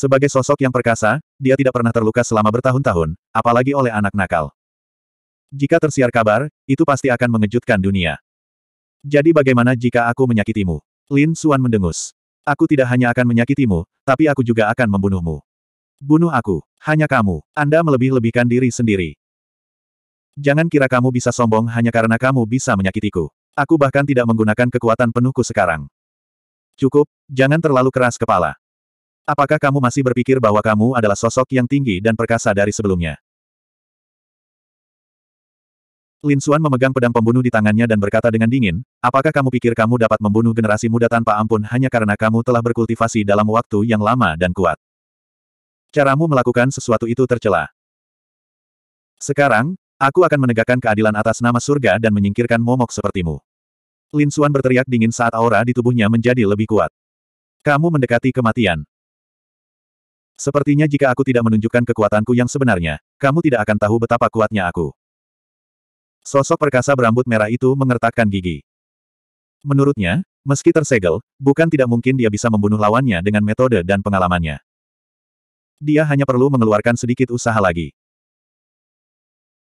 Sebagai sosok yang perkasa, dia tidak pernah terluka selama bertahun-tahun, apalagi oleh anak nakal. Jika tersiar kabar, itu pasti akan mengejutkan dunia. Jadi bagaimana jika aku menyakitimu? Lin Suan mendengus. Aku tidak hanya akan menyakitimu, tapi aku juga akan membunuhmu. Bunuh aku, hanya kamu. Anda melebih-lebihkan diri sendiri. Jangan kira kamu bisa sombong hanya karena kamu bisa menyakitiku. Aku bahkan tidak menggunakan kekuatan penuhku sekarang. Cukup, jangan terlalu keras kepala. Apakah kamu masih berpikir bahwa kamu adalah sosok yang tinggi dan perkasa dari sebelumnya? Lin Xuan memegang pedang pembunuh di tangannya dan berkata dengan dingin, apakah kamu pikir kamu dapat membunuh generasi muda tanpa ampun hanya karena kamu telah berkultivasi dalam waktu yang lama dan kuat? Caramu melakukan sesuatu itu tercela. Sekarang, aku akan menegakkan keadilan atas nama surga dan menyingkirkan momok sepertimu. Lin Xuan berteriak dingin saat aura di tubuhnya menjadi lebih kuat. Kamu mendekati kematian. Sepertinya jika aku tidak menunjukkan kekuatanku yang sebenarnya, kamu tidak akan tahu betapa kuatnya aku. Sosok perkasa berambut merah itu mengertakkan gigi. Menurutnya, meski tersegel, bukan tidak mungkin dia bisa membunuh lawannya dengan metode dan pengalamannya. Dia hanya perlu mengeluarkan sedikit usaha lagi.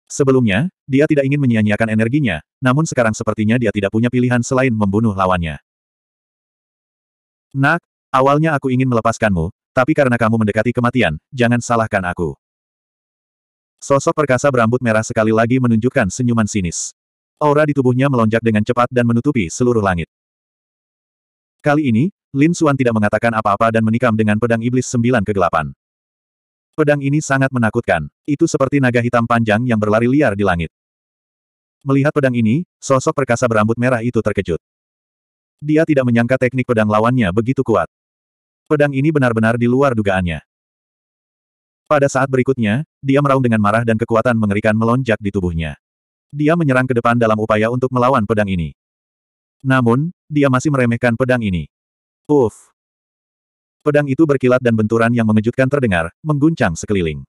Sebelumnya, dia tidak ingin menyia-nyiakan energinya, namun sekarang sepertinya dia tidak punya pilihan selain membunuh lawannya. Nak, awalnya aku ingin melepaskanmu, tapi karena kamu mendekati kematian, jangan salahkan aku. Sosok perkasa berambut merah sekali lagi menunjukkan senyuman sinis. Aura di tubuhnya melonjak dengan cepat dan menutupi seluruh langit. Kali ini, Lin Suan tidak mengatakan apa-apa dan menikam dengan pedang iblis sembilan kegelapan. Pedang ini sangat menakutkan. Itu seperti naga hitam panjang yang berlari liar di langit. Melihat pedang ini, sosok perkasa berambut merah itu terkejut. Dia tidak menyangka teknik pedang lawannya begitu kuat. Pedang ini benar-benar di luar dugaannya. Pada saat berikutnya, dia meraung dengan marah dan kekuatan mengerikan melonjak di tubuhnya. Dia menyerang ke depan dalam upaya untuk melawan pedang ini. Namun, dia masih meremehkan pedang ini. Uff! Pedang itu berkilat dan benturan yang mengejutkan terdengar, mengguncang sekeliling.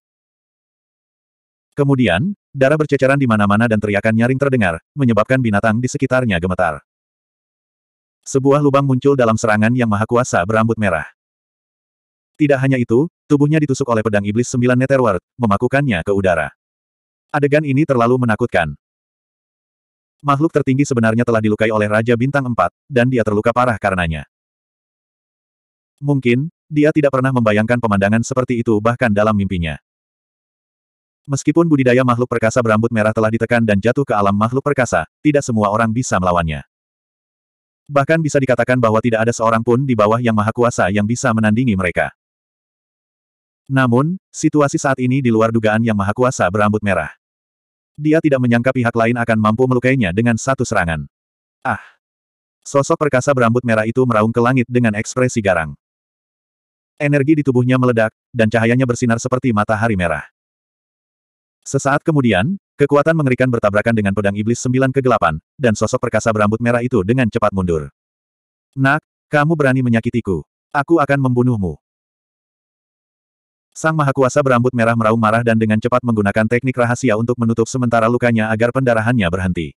Kemudian, darah berceceran di mana-mana dan teriakan nyaring terdengar, menyebabkan binatang di sekitarnya gemetar. Sebuah lubang muncul dalam serangan yang maha kuasa berambut merah. Tidak hanya itu, tubuhnya ditusuk oleh pedang iblis sembilan Netherworld, memakukannya ke udara. Adegan ini terlalu menakutkan. Makhluk tertinggi sebenarnya telah dilukai oleh Raja Bintang Empat, dan dia terluka parah karenanya. Mungkin, dia tidak pernah membayangkan pemandangan seperti itu bahkan dalam mimpinya. Meskipun budidaya makhluk perkasa berambut merah telah ditekan dan jatuh ke alam makhluk perkasa, tidak semua orang bisa melawannya. Bahkan bisa dikatakan bahwa tidak ada seorang pun di bawah yang maha kuasa yang bisa menandingi mereka. Namun, situasi saat ini di luar dugaan yang maha kuasa berambut merah. Dia tidak menyangka pihak lain akan mampu melukainya dengan satu serangan. Ah! Sosok perkasa berambut merah itu meraung ke langit dengan ekspresi garang. Energi di tubuhnya meledak, dan cahayanya bersinar seperti matahari merah. Sesaat kemudian, kekuatan mengerikan bertabrakan dengan pedang iblis sembilan kegelapan, dan sosok perkasa berambut merah itu dengan cepat mundur. Nak, kamu berani menyakitiku. Aku akan membunuhmu. Sang Maha Kuasa berambut merah meraung marah dan dengan cepat menggunakan teknik rahasia untuk menutup sementara lukanya agar pendarahannya berhenti.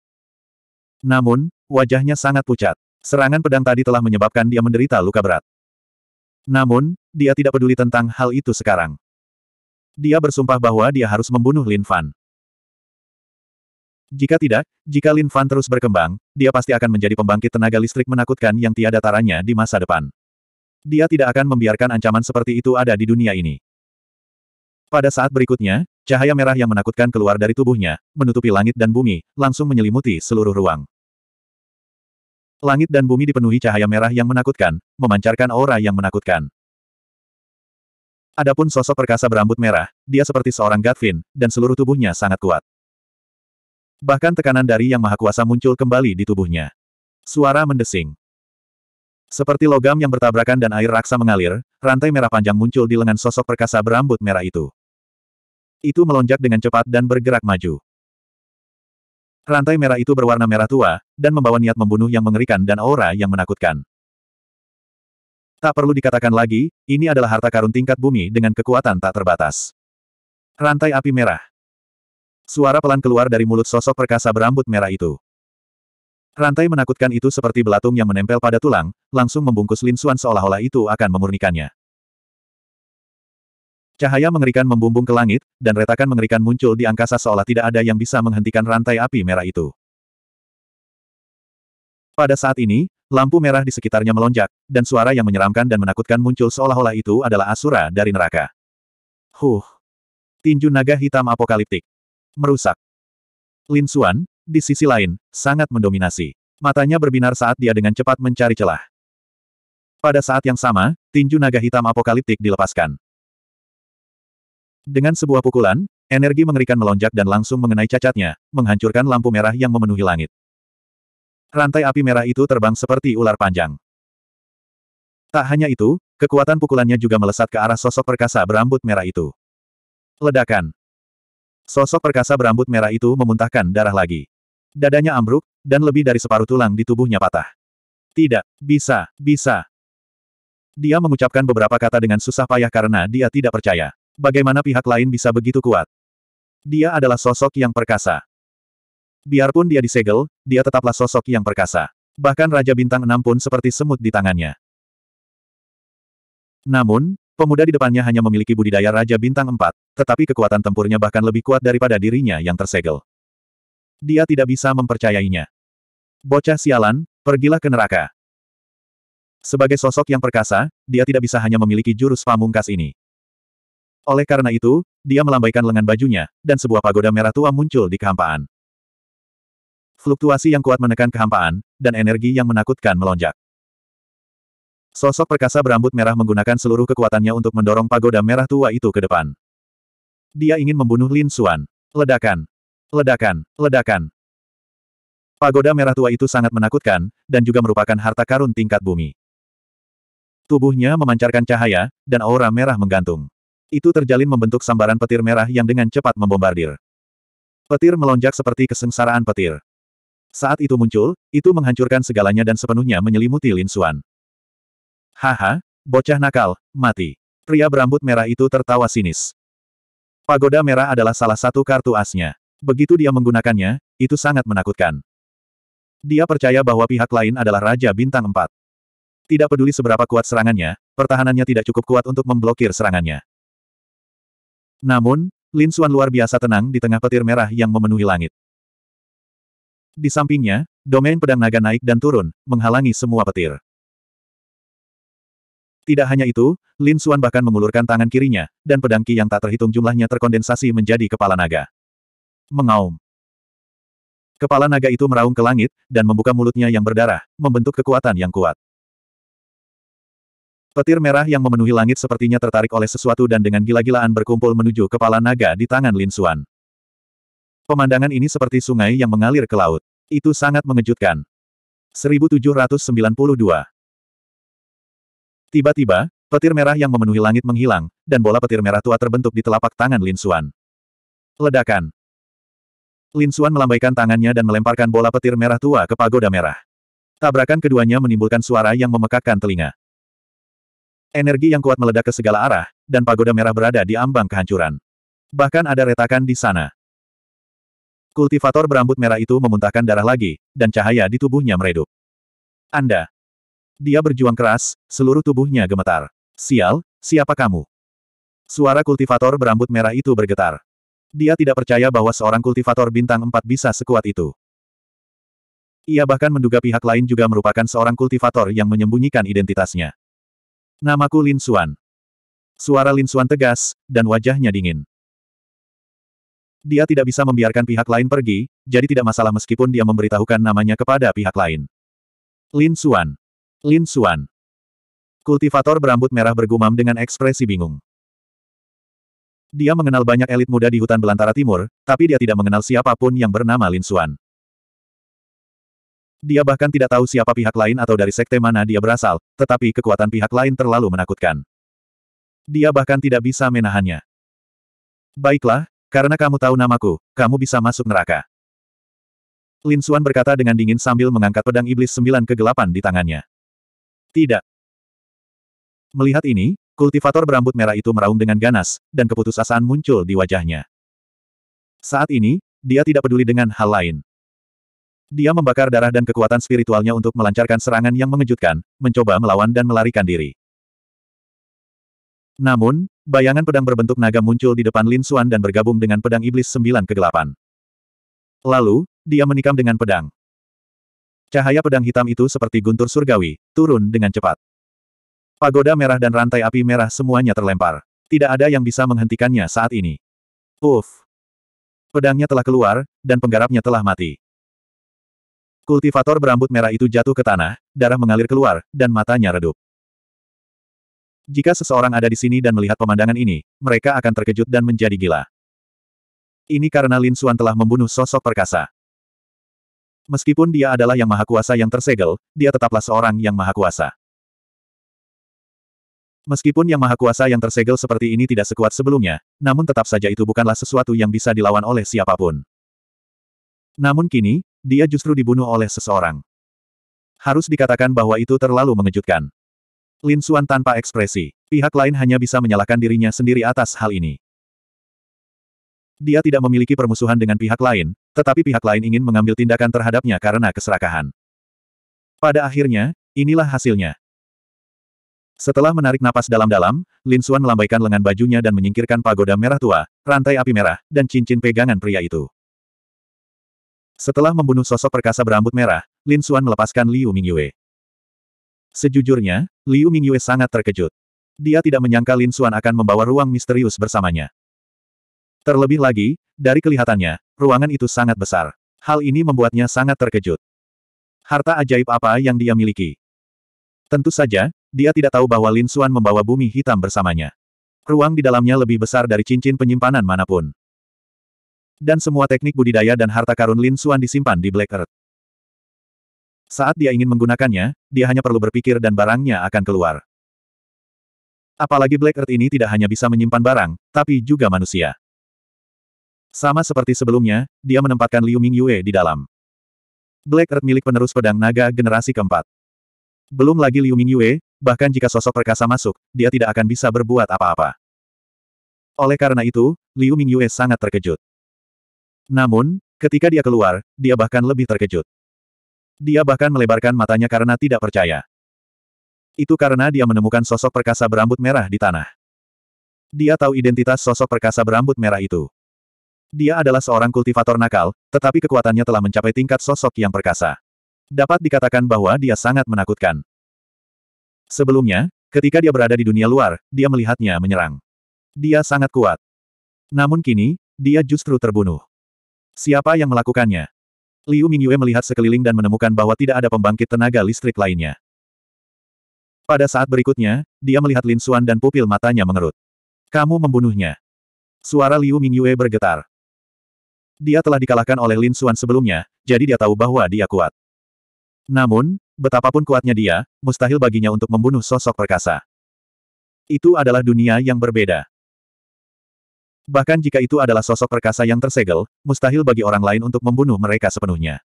Namun, wajahnya sangat pucat. Serangan pedang tadi telah menyebabkan dia menderita luka berat. Namun, dia tidak peduli tentang hal itu sekarang. Dia bersumpah bahwa dia harus membunuh Lin Fan. Jika tidak, jika Lin Fan terus berkembang, dia pasti akan menjadi pembangkit tenaga listrik menakutkan yang tiada taranya di masa depan. Dia tidak akan membiarkan ancaman seperti itu ada di dunia ini. Pada saat berikutnya, cahaya merah yang menakutkan keluar dari tubuhnya, menutupi langit dan bumi, langsung menyelimuti seluruh ruang. Langit dan bumi dipenuhi cahaya merah yang menakutkan, memancarkan aura yang menakutkan. Adapun sosok perkasa berambut merah, dia seperti seorang Gatvin, dan seluruh tubuhnya sangat kuat. Bahkan tekanan dari Yang Maha Kuasa muncul kembali di tubuhnya. Suara mendesing. Seperti logam yang bertabrakan dan air raksa mengalir, rantai merah panjang muncul di lengan sosok perkasa berambut merah itu. Itu melonjak dengan cepat dan bergerak maju. Rantai merah itu berwarna merah tua, dan membawa niat membunuh yang mengerikan dan aura yang menakutkan. Tak perlu dikatakan lagi, ini adalah harta karun tingkat bumi dengan kekuatan tak terbatas. Rantai api merah. Suara pelan keluar dari mulut sosok perkasa berambut merah itu. Rantai menakutkan itu seperti belatung yang menempel pada tulang, langsung membungkus Lin Xuan seolah-olah itu akan memurnikannya. Cahaya mengerikan membumbung ke langit, dan retakan mengerikan muncul di angkasa seolah tidak ada yang bisa menghentikan rantai api merah itu. Pada saat ini, lampu merah di sekitarnya melonjak, dan suara yang menyeramkan dan menakutkan muncul seolah-olah itu adalah asura dari neraka. Huh. Tinju naga hitam apokaliptik. Merusak. Lin Xuan, di sisi lain, sangat mendominasi. Matanya berbinar saat dia dengan cepat mencari celah. Pada saat yang sama, tinju naga hitam apokaliptik dilepaskan. Dengan sebuah pukulan, energi mengerikan melonjak dan langsung mengenai cacatnya, menghancurkan lampu merah yang memenuhi langit. Rantai api merah itu terbang seperti ular panjang. Tak hanya itu, kekuatan pukulannya juga melesat ke arah sosok perkasa berambut merah itu. Ledakan. Sosok perkasa berambut merah itu memuntahkan darah lagi. Dadanya ambruk, dan lebih dari separuh tulang di tubuhnya patah. Tidak, bisa, bisa. Dia mengucapkan beberapa kata dengan susah payah karena dia tidak percaya. Bagaimana pihak lain bisa begitu kuat? Dia adalah sosok yang perkasa. Biarpun dia disegel, dia tetaplah sosok yang perkasa. Bahkan Raja Bintang Enam pun seperti semut di tangannya. Namun, pemuda di depannya hanya memiliki budidaya Raja Bintang Empat, tetapi kekuatan tempurnya bahkan lebih kuat daripada dirinya yang tersegel. Dia tidak bisa mempercayainya. Bocah sialan, pergilah ke neraka. Sebagai sosok yang perkasa, dia tidak bisa hanya memiliki jurus pamungkas ini. Oleh karena itu, dia melambaikan lengan bajunya, dan sebuah pagoda merah tua muncul di kehampaan. Fluktuasi yang kuat menekan kehampaan, dan energi yang menakutkan melonjak. Sosok perkasa berambut merah menggunakan seluruh kekuatannya untuk mendorong pagoda merah tua itu ke depan. Dia ingin membunuh Lin Xuan. Ledakan! Ledakan! Ledakan! Pagoda merah tua itu sangat menakutkan, dan juga merupakan harta karun tingkat bumi. Tubuhnya memancarkan cahaya, dan aura merah menggantung itu terjalin membentuk sambaran petir merah yang dengan cepat membombardir. Petir melonjak seperti kesengsaraan petir. Saat itu muncul, itu menghancurkan segalanya dan sepenuhnya menyelimuti Lin Suan. Haha, bocah nakal, mati. Pria berambut merah itu tertawa sinis. Pagoda merah adalah salah satu kartu asnya. Begitu dia menggunakannya, itu sangat menakutkan. Dia percaya bahwa pihak lain adalah Raja Bintang Empat. Tidak peduli seberapa kuat serangannya, pertahanannya tidak cukup kuat untuk memblokir serangannya. Namun, Lin Xuan luar biasa tenang di tengah petir merah yang memenuhi langit. Di sampingnya, domain pedang naga naik dan turun, menghalangi semua petir. Tidak hanya itu, Lin Xuan bahkan mengulurkan tangan kirinya, dan pedang ki yang tak terhitung jumlahnya terkondensasi menjadi kepala naga. Mengaum. Kepala naga itu meraung ke langit, dan membuka mulutnya yang berdarah, membentuk kekuatan yang kuat. Petir merah yang memenuhi langit sepertinya tertarik oleh sesuatu dan dengan gila-gilaan berkumpul menuju kepala naga di tangan Lin Xuan. Pemandangan ini seperti sungai yang mengalir ke laut. Itu sangat mengejutkan. 1792 Tiba-tiba, petir merah yang memenuhi langit menghilang, dan bola petir merah tua terbentuk di telapak tangan Lin Xuan. Ledakan. Lin Xuan melambaikan tangannya dan melemparkan bola petir merah tua ke pagoda merah. Tabrakan keduanya menimbulkan suara yang memekakkan telinga. Energi yang kuat meledak ke segala arah, dan pagoda merah berada di ambang kehancuran. Bahkan ada retakan di sana. Kultivator berambut merah itu memuntahkan darah lagi, dan cahaya di tubuhnya meredup. Anda. Dia berjuang keras, seluruh tubuhnya gemetar. Sial, siapa kamu? Suara kultivator berambut merah itu bergetar. Dia tidak percaya bahwa seorang kultivator bintang 4 bisa sekuat itu. Ia bahkan menduga pihak lain juga merupakan seorang kultivator yang menyembunyikan identitasnya. Namaku Lin Suan. Suara Lin Suan tegas, dan wajahnya dingin. Dia tidak bisa membiarkan pihak lain pergi, jadi tidak masalah meskipun dia memberitahukan namanya kepada pihak lain. Lin Suan, Lin Suan. Kultivator berambut merah bergumam dengan ekspresi bingung. Dia mengenal banyak elit muda di hutan belantara timur, tapi dia tidak mengenal siapapun yang bernama Lin Suan. Dia bahkan tidak tahu siapa pihak lain atau dari sekte mana dia berasal, tetapi kekuatan pihak lain terlalu menakutkan. Dia bahkan tidak bisa menahannya. Baiklah, karena kamu tahu namaku, kamu bisa masuk neraka. Lin Xuan berkata dengan dingin sambil mengangkat pedang iblis sembilan kegelapan di tangannya. Tidak. Melihat ini, kultivator berambut merah itu meraung dengan ganas, dan keputusasaan muncul di wajahnya. Saat ini, dia tidak peduli dengan hal lain. Dia membakar darah dan kekuatan spiritualnya untuk melancarkan serangan yang mengejutkan, mencoba melawan dan melarikan diri. Namun, bayangan pedang berbentuk naga muncul di depan Lin Xuan dan bergabung dengan pedang iblis sembilan kegelapan. Lalu, dia menikam dengan pedang. Cahaya pedang hitam itu seperti guntur surgawi, turun dengan cepat. Pagoda merah dan rantai api merah semuanya terlempar. Tidak ada yang bisa menghentikannya saat ini. Uff! Pedangnya telah keluar, dan penggarapnya telah mati. Kultivator berambut merah itu jatuh ke tanah, darah mengalir keluar, dan matanya redup. Jika seseorang ada di sini dan melihat pemandangan ini, mereka akan terkejut dan menjadi gila. Ini karena Lin Xuan telah membunuh sosok perkasa. Meskipun dia adalah yang maha kuasa yang tersegel, dia tetaplah seorang yang maha kuasa. Meskipun yang maha kuasa yang tersegel seperti ini tidak sekuat sebelumnya, namun tetap saja itu bukanlah sesuatu yang bisa dilawan oleh siapapun. Namun kini, dia justru dibunuh oleh seseorang. Harus dikatakan bahwa itu terlalu mengejutkan. Lin Xuan tanpa ekspresi. Pihak lain hanya bisa menyalahkan dirinya sendiri atas hal ini. Dia tidak memiliki permusuhan dengan pihak lain, tetapi pihak lain ingin mengambil tindakan terhadapnya karena keserakahan. Pada akhirnya, inilah hasilnya. Setelah menarik napas dalam-dalam, Lin Xuan melambaikan lengan bajunya dan menyingkirkan pagoda merah tua, rantai api merah, dan cincin pegangan pria itu. Setelah membunuh sosok perkasa berambut merah, Lin Xuan melepaskan Liu Mingyue. Sejujurnya, Liu Mingyue sangat terkejut. Dia tidak menyangka Lin Xuan akan membawa ruang misterius bersamanya. Terlebih lagi, dari kelihatannya, ruangan itu sangat besar. Hal ini membuatnya sangat terkejut. Harta ajaib apa yang dia miliki? Tentu saja, dia tidak tahu bahwa Lin Xuan membawa bumi hitam bersamanya. Ruang di dalamnya lebih besar dari cincin penyimpanan manapun dan semua teknik budidaya dan harta karun Lin Xuan disimpan di Black Earth. Saat dia ingin menggunakannya, dia hanya perlu berpikir dan barangnya akan keluar. Apalagi Black Earth ini tidak hanya bisa menyimpan barang, tapi juga manusia. Sama seperti sebelumnya, dia menempatkan Liu Ming Yue di dalam. Black Earth milik penerus pedang naga generasi keempat. Belum lagi Liu Ming Yue, bahkan jika sosok perkasa masuk, dia tidak akan bisa berbuat apa-apa. Oleh karena itu, Liu Ming Yue sangat terkejut. Namun, ketika dia keluar, dia bahkan lebih terkejut. Dia bahkan melebarkan matanya karena tidak percaya. Itu karena dia menemukan sosok perkasa berambut merah di tanah. Dia tahu identitas sosok perkasa berambut merah itu. Dia adalah seorang kultivator nakal, tetapi kekuatannya telah mencapai tingkat sosok yang perkasa. Dapat dikatakan bahwa dia sangat menakutkan. Sebelumnya, ketika dia berada di dunia luar, dia melihatnya menyerang. Dia sangat kuat. Namun kini, dia justru terbunuh. Siapa yang melakukannya? Liu Mingyue melihat sekeliling dan menemukan bahwa tidak ada pembangkit tenaga listrik lainnya. Pada saat berikutnya, dia melihat Lin Xuan dan pupil matanya mengerut. Kamu membunuhnya. Suara Liu Mingyue bergetar. Dia telah dikalahkan oleh Lin Xuan sebelumnya, jadi dia tahu bahwa dia kuat. Namun, betapapun kuatnya dia, mustahil baginya untuk membunuh sosok perkasa. Itu adalah dunia yang berbeda. Bahkan jika itu adalah sosok perkasa yang tersegel, mustahil bagi orang lain untuk membunuh mereka sepenuhnya.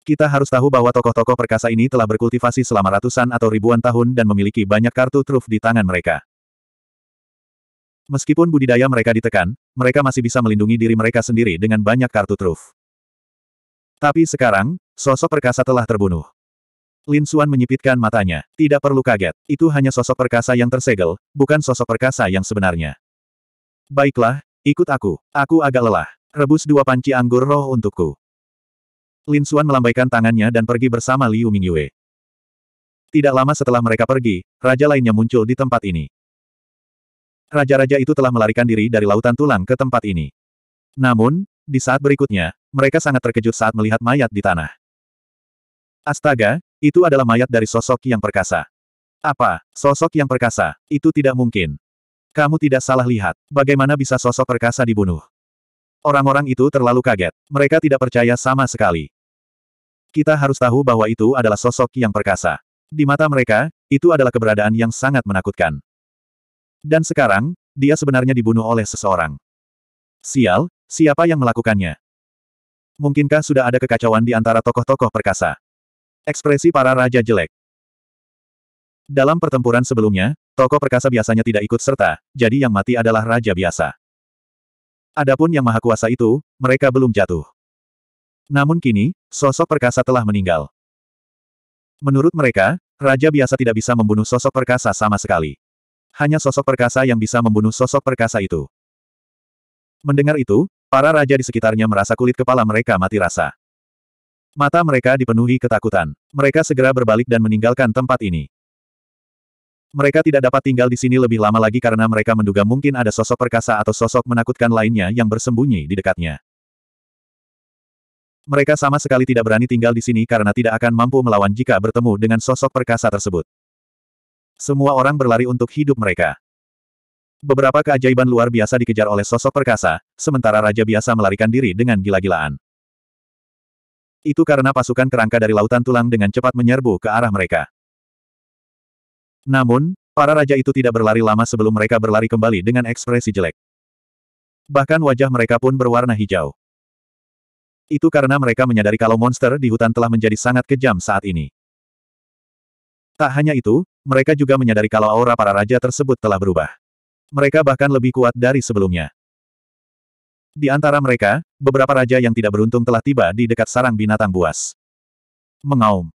Kita harus tahu bahwa tokoh-tokoh perkasa ini telah berkultivasi selama ratusan atau ribuan tahun dan memiliki banyak kartu truf di tangan mereka. Meskipun budidaya mereka ditekan, mereka masih bisa melindungi diri mereka sendiri dengan banyak kartu truf. Tapi sekarang, sosok perkasa telah terbunuh. Lin Xuan menyipitkan matanya. Tidak perlu kaget, itu hanya sosok perkasa yang tersegel, bukan sosok perkasa yang sebenarnya. Baiklah, ikut aku. Aku agak lelah. Rebus dua panci anggur roh untukku. Lin Xuan melambaikan tangannya dan pergi bersama Liu Mingyue. Tidak lama setelah mereka pergi, raja lainnya muncul di tempat ini. Raja-raja itu telah melarikan diri dari lautan tulang ke tempat ini. Namun, di saat berikutnya, mereka sangat terkejut saat melihat mayat di tanah. Astaga, itu adalah mayat dari sosok yang perkasa. Apa, sosok yang perkasa, itu tidak mungkin. Kamu tidak salah lihat. Bagaimana bisa sosok perkasa dibunuh? Orang-orang itu terlalu kaget. Mereka tidak percaya sama sekali. Kita harus tahu bahwa itu adalah sosok yang perkasa. Di mata mereka, itu adalah keberadaan yang sangat menakutkan. Dan sekarang, dia sebenarnya dibunuh oleh seseorang. Sial, siapa yang melakukannya? Mungkinkah sudah ada kekacauan di antara tokoh-tokoh perkasa? Ekspresi para raja jelek. Dalam pertempuran sebelumnya, tokoh perkasa biasanya tidak ikut serta, jadi yang mati adalah raja biasa. Adapun yang maha kuasa itu, mereka belum jatuh. Namun kini, sosok perkasa telah meninggal. Menurut mereka, raja biasa tidak bisa membunuh sosok perkasa sama sekali. Hanya sosok perkasa yang bisa membunuh sosok perkasa itu. Mendengar itu, para raja di sekitarnya merasa kulit kepala mereka mati rasa. Mata mereka dipenuhi ketakutan. Mereka segera berbalik dan meninggalkan tempat ini. Mereka tidak dapat tinggal di sini lebih lama lagi karena mereka menduga mungkin ada sosok perkasa atau sosok menakutkan lainnya yang bersembunyi di dekatnya. Mereka sama sekali tidak berani tinggal di sini karena tidak akan mampu melawan jika bertemu dengan sosok perkasa tersebut. Semua orang berlari untuk hidup mereka. Beberapa keajaiban luar biasa dikejar oleh sosok perkasa, sementara raja biasa melarikan diri dengan gila-gilaan. Itu karena pasukan kerangka dari lautan tulang dengan cepat menyerbu ke arah mereka. Namun, para raja itu tidak berlari lama sebelum mereka berlari kembali dengan ekspresi jelek. Bahkan wajah mereka pun berwarna hijau. Itu karena mereka menyadari kalau monster di hutan telah menjadi sangat kejam saat ini. Tak hanya itu, mereka juga menyadari kalau aura para raja tersebut telah berubah. Mereka bahkan lebih kuat dari sebelumnya. Di antara mereka, beberapa raja yang tidak beruntung telah tiba di dekat sarang binatang buas. Mengaum.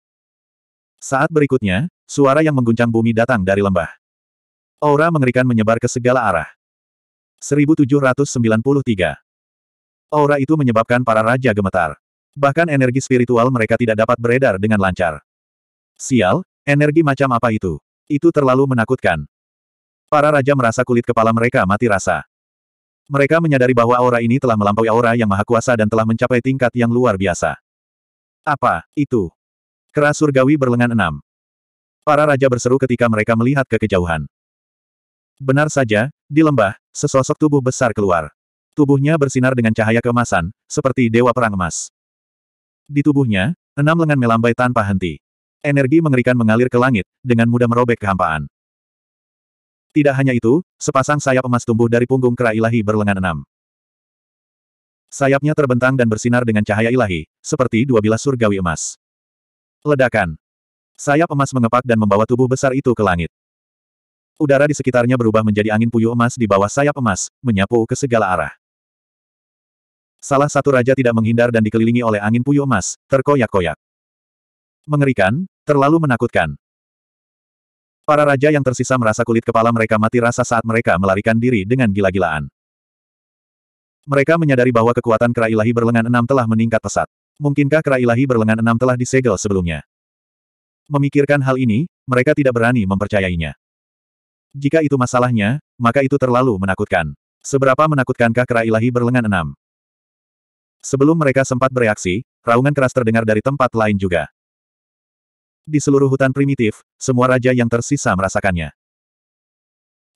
Saat berikutnya, Suara yang mengguncang bumi datang dari lembah. Aura mengerikan menyebar ke segala arah. 1793 Aura itu menyebabkan para raja gemetar. Bahkan energi spiritual mereka tidak dapat beredar dengan lancar. Sial, energi macam apa itu? Itu terlalu menakutkan. Para raja merasa kulit kepala mereka mati rasa. Mereka menyadari bahwa aura ini telah melampaui aura yang maha kuasa dan telah mencapai tingkat yang luar biasa. Apa, itu? Keras surgawi berlengan enam. Para raja berseru ketika mereka melihat ke kejauhan. Benar saja, di lembah, sesosok tubuh besar keluar. Tubuhnya bersinar dengan cahaya kemasan, seperti dewa perang emas. Di tubuhnya, enam lengan melambai tanpa henti. Energi mengerikan mengalir ke langit, dengan mudah merobek kehampaan. Tidak hanya itu, sepasang sayap emas tumbuh dari punggung kera ilahi berlengan enam. Sayapnya terbentang dan bersinar dengan cahaya ilahi, seperti dua bilah surgawi emas. Ledakan. Sayap emas mengepak dan membawa tubuh besar itu ke langit. Udara di sekitarnya berubah menjadi angin puyuh emas di bawah sayap emas, menyapu ke segala arah. Salah satu raja tidak menghindar dan dikelilingi oleh angin puyuh emas, terkoyak-koyak. Mengerikan, terlalu menakutkan. Para raja yang tersisa merasa kulit kepala mereka mati rasa saat mereka melarikan diri dengan gila-gilaan. Mereka menyadari bahwa kekuatan kera ilahi berlengan enam telah meningkat pesat. Mungkinkah kera ilahi berlengan enam telah disegel sebelumnya? Memikirkan hal ini, mereka tidak berani mempercayainya. Jika itu masalahnya, maka itu terlalu menakutkan. Seberapa menakutkankah kera ilahi berlengan enam? Sebelum mereka sempat bereaksi, raungan keras terdengar dari tempat lain juga. Di seluruh hutan primitif, semua raja yang tersisa merasakannya.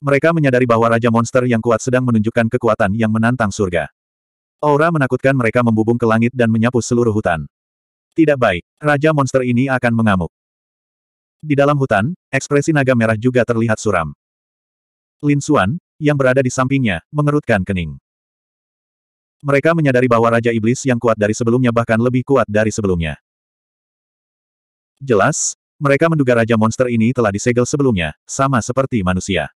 Mereka menyadari bahwa Raja Monster yang kuat sedang menunjukkan kekuatan yang menantang surga. Aura menakutkan mereka membubung ke langit dan menyapu seluruh hutan. Tidak baik, Raja Monster ini akan mengamuk. Di dalam hutan, ekspresi naga merah juga terlihat suram. Lin Xuan, yang berada di sampingnya, mengerutkan kening. Mereka menyadari bahwa Raja Iblis yang kuat dari sebelumnya bahkan lebih kuat dari sebelumnya. Jelas, mereka menduga Raja Monster ini telah disegel sebelumnya, sama seperti manusia.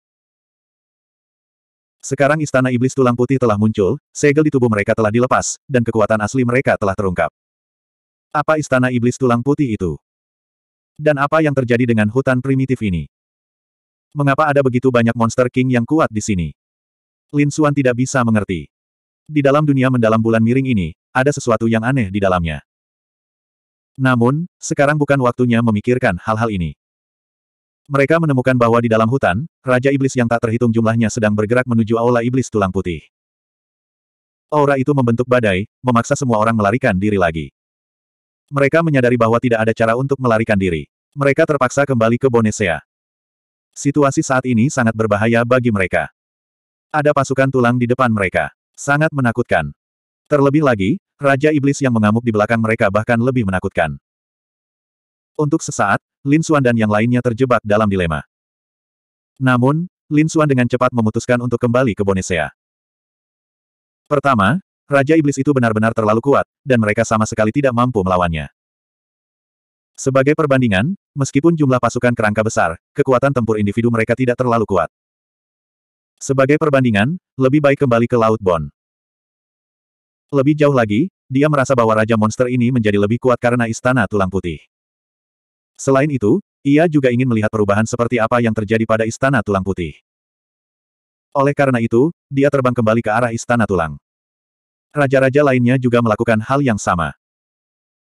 Sekarang istana iblis tulang putih telah muncul, segel di tubuh mereka telah dilepas, dan kekuatan asli mereka telah terungkap. Apa istana iblis tulang putih itu? Dan apa yang terjadi dengan hutan primitif ini? Mengapa ada begitu banyak monster king yang kuat di sini? Lin Xuan tidak bisa mengerti. Di dalam dunia mendalam bulan miring ini, ada sesuatu yang aneh di dalamnya. Namun, sekarang bukan waktunya memikirkan hal-hal ini. Mereka menemukan bahwa di dalam hutan, Raja Iblis yang tak terhitung jumlahnya sedang bergerak menuju Aula Iblis Tulang Putih. Aura itu membentuk badai, memaksa semua orang melarikan diri lagi. Mereka menyadari bahwa tidak ada cara untuk melarikan diri. Mereka terpaksa kembali ke Bonesea. Situasi saat ini sangat berbahaya bagi mereka. Ada pasukan tulang di depan mereka. Sangat menakutkan. Terlebih lagi, Raja Iblis yang mengamuk di belakang mereka bahkan lebih menakutkan. Untuk sesaat, Lin Xuan dan yang lainnya terjebak dalam dilema. Namun, Lin Xuan dengan cepat memutuskan untuk kembali ke Bonesea. Pertama, Raja Iblis itu benar-benar terlalu kuat, dan mereka sama sekali tidak mampu melawannya. Sebagai perbandingan, meskipun jumlah pasukan kerangka besar, kekuatan tempur individu mereka tidak terlalu kuat. Sebagai perbandingan, lebih baik kembali ke Laut Bon. Lebih jauh lagi, dia merasa bahwa Raja Monster ini menjadi lebih kuat karena Istana Tulang Putih. Selain itu, ia juga ingin melihat perubahan seperti apa yang terjadi pada Istana Tulang Putih. Oleh karena itu, dia terbang kembali ke arah Istana Tulang. Raja-raja lainnya juga melakukan hal yang sama.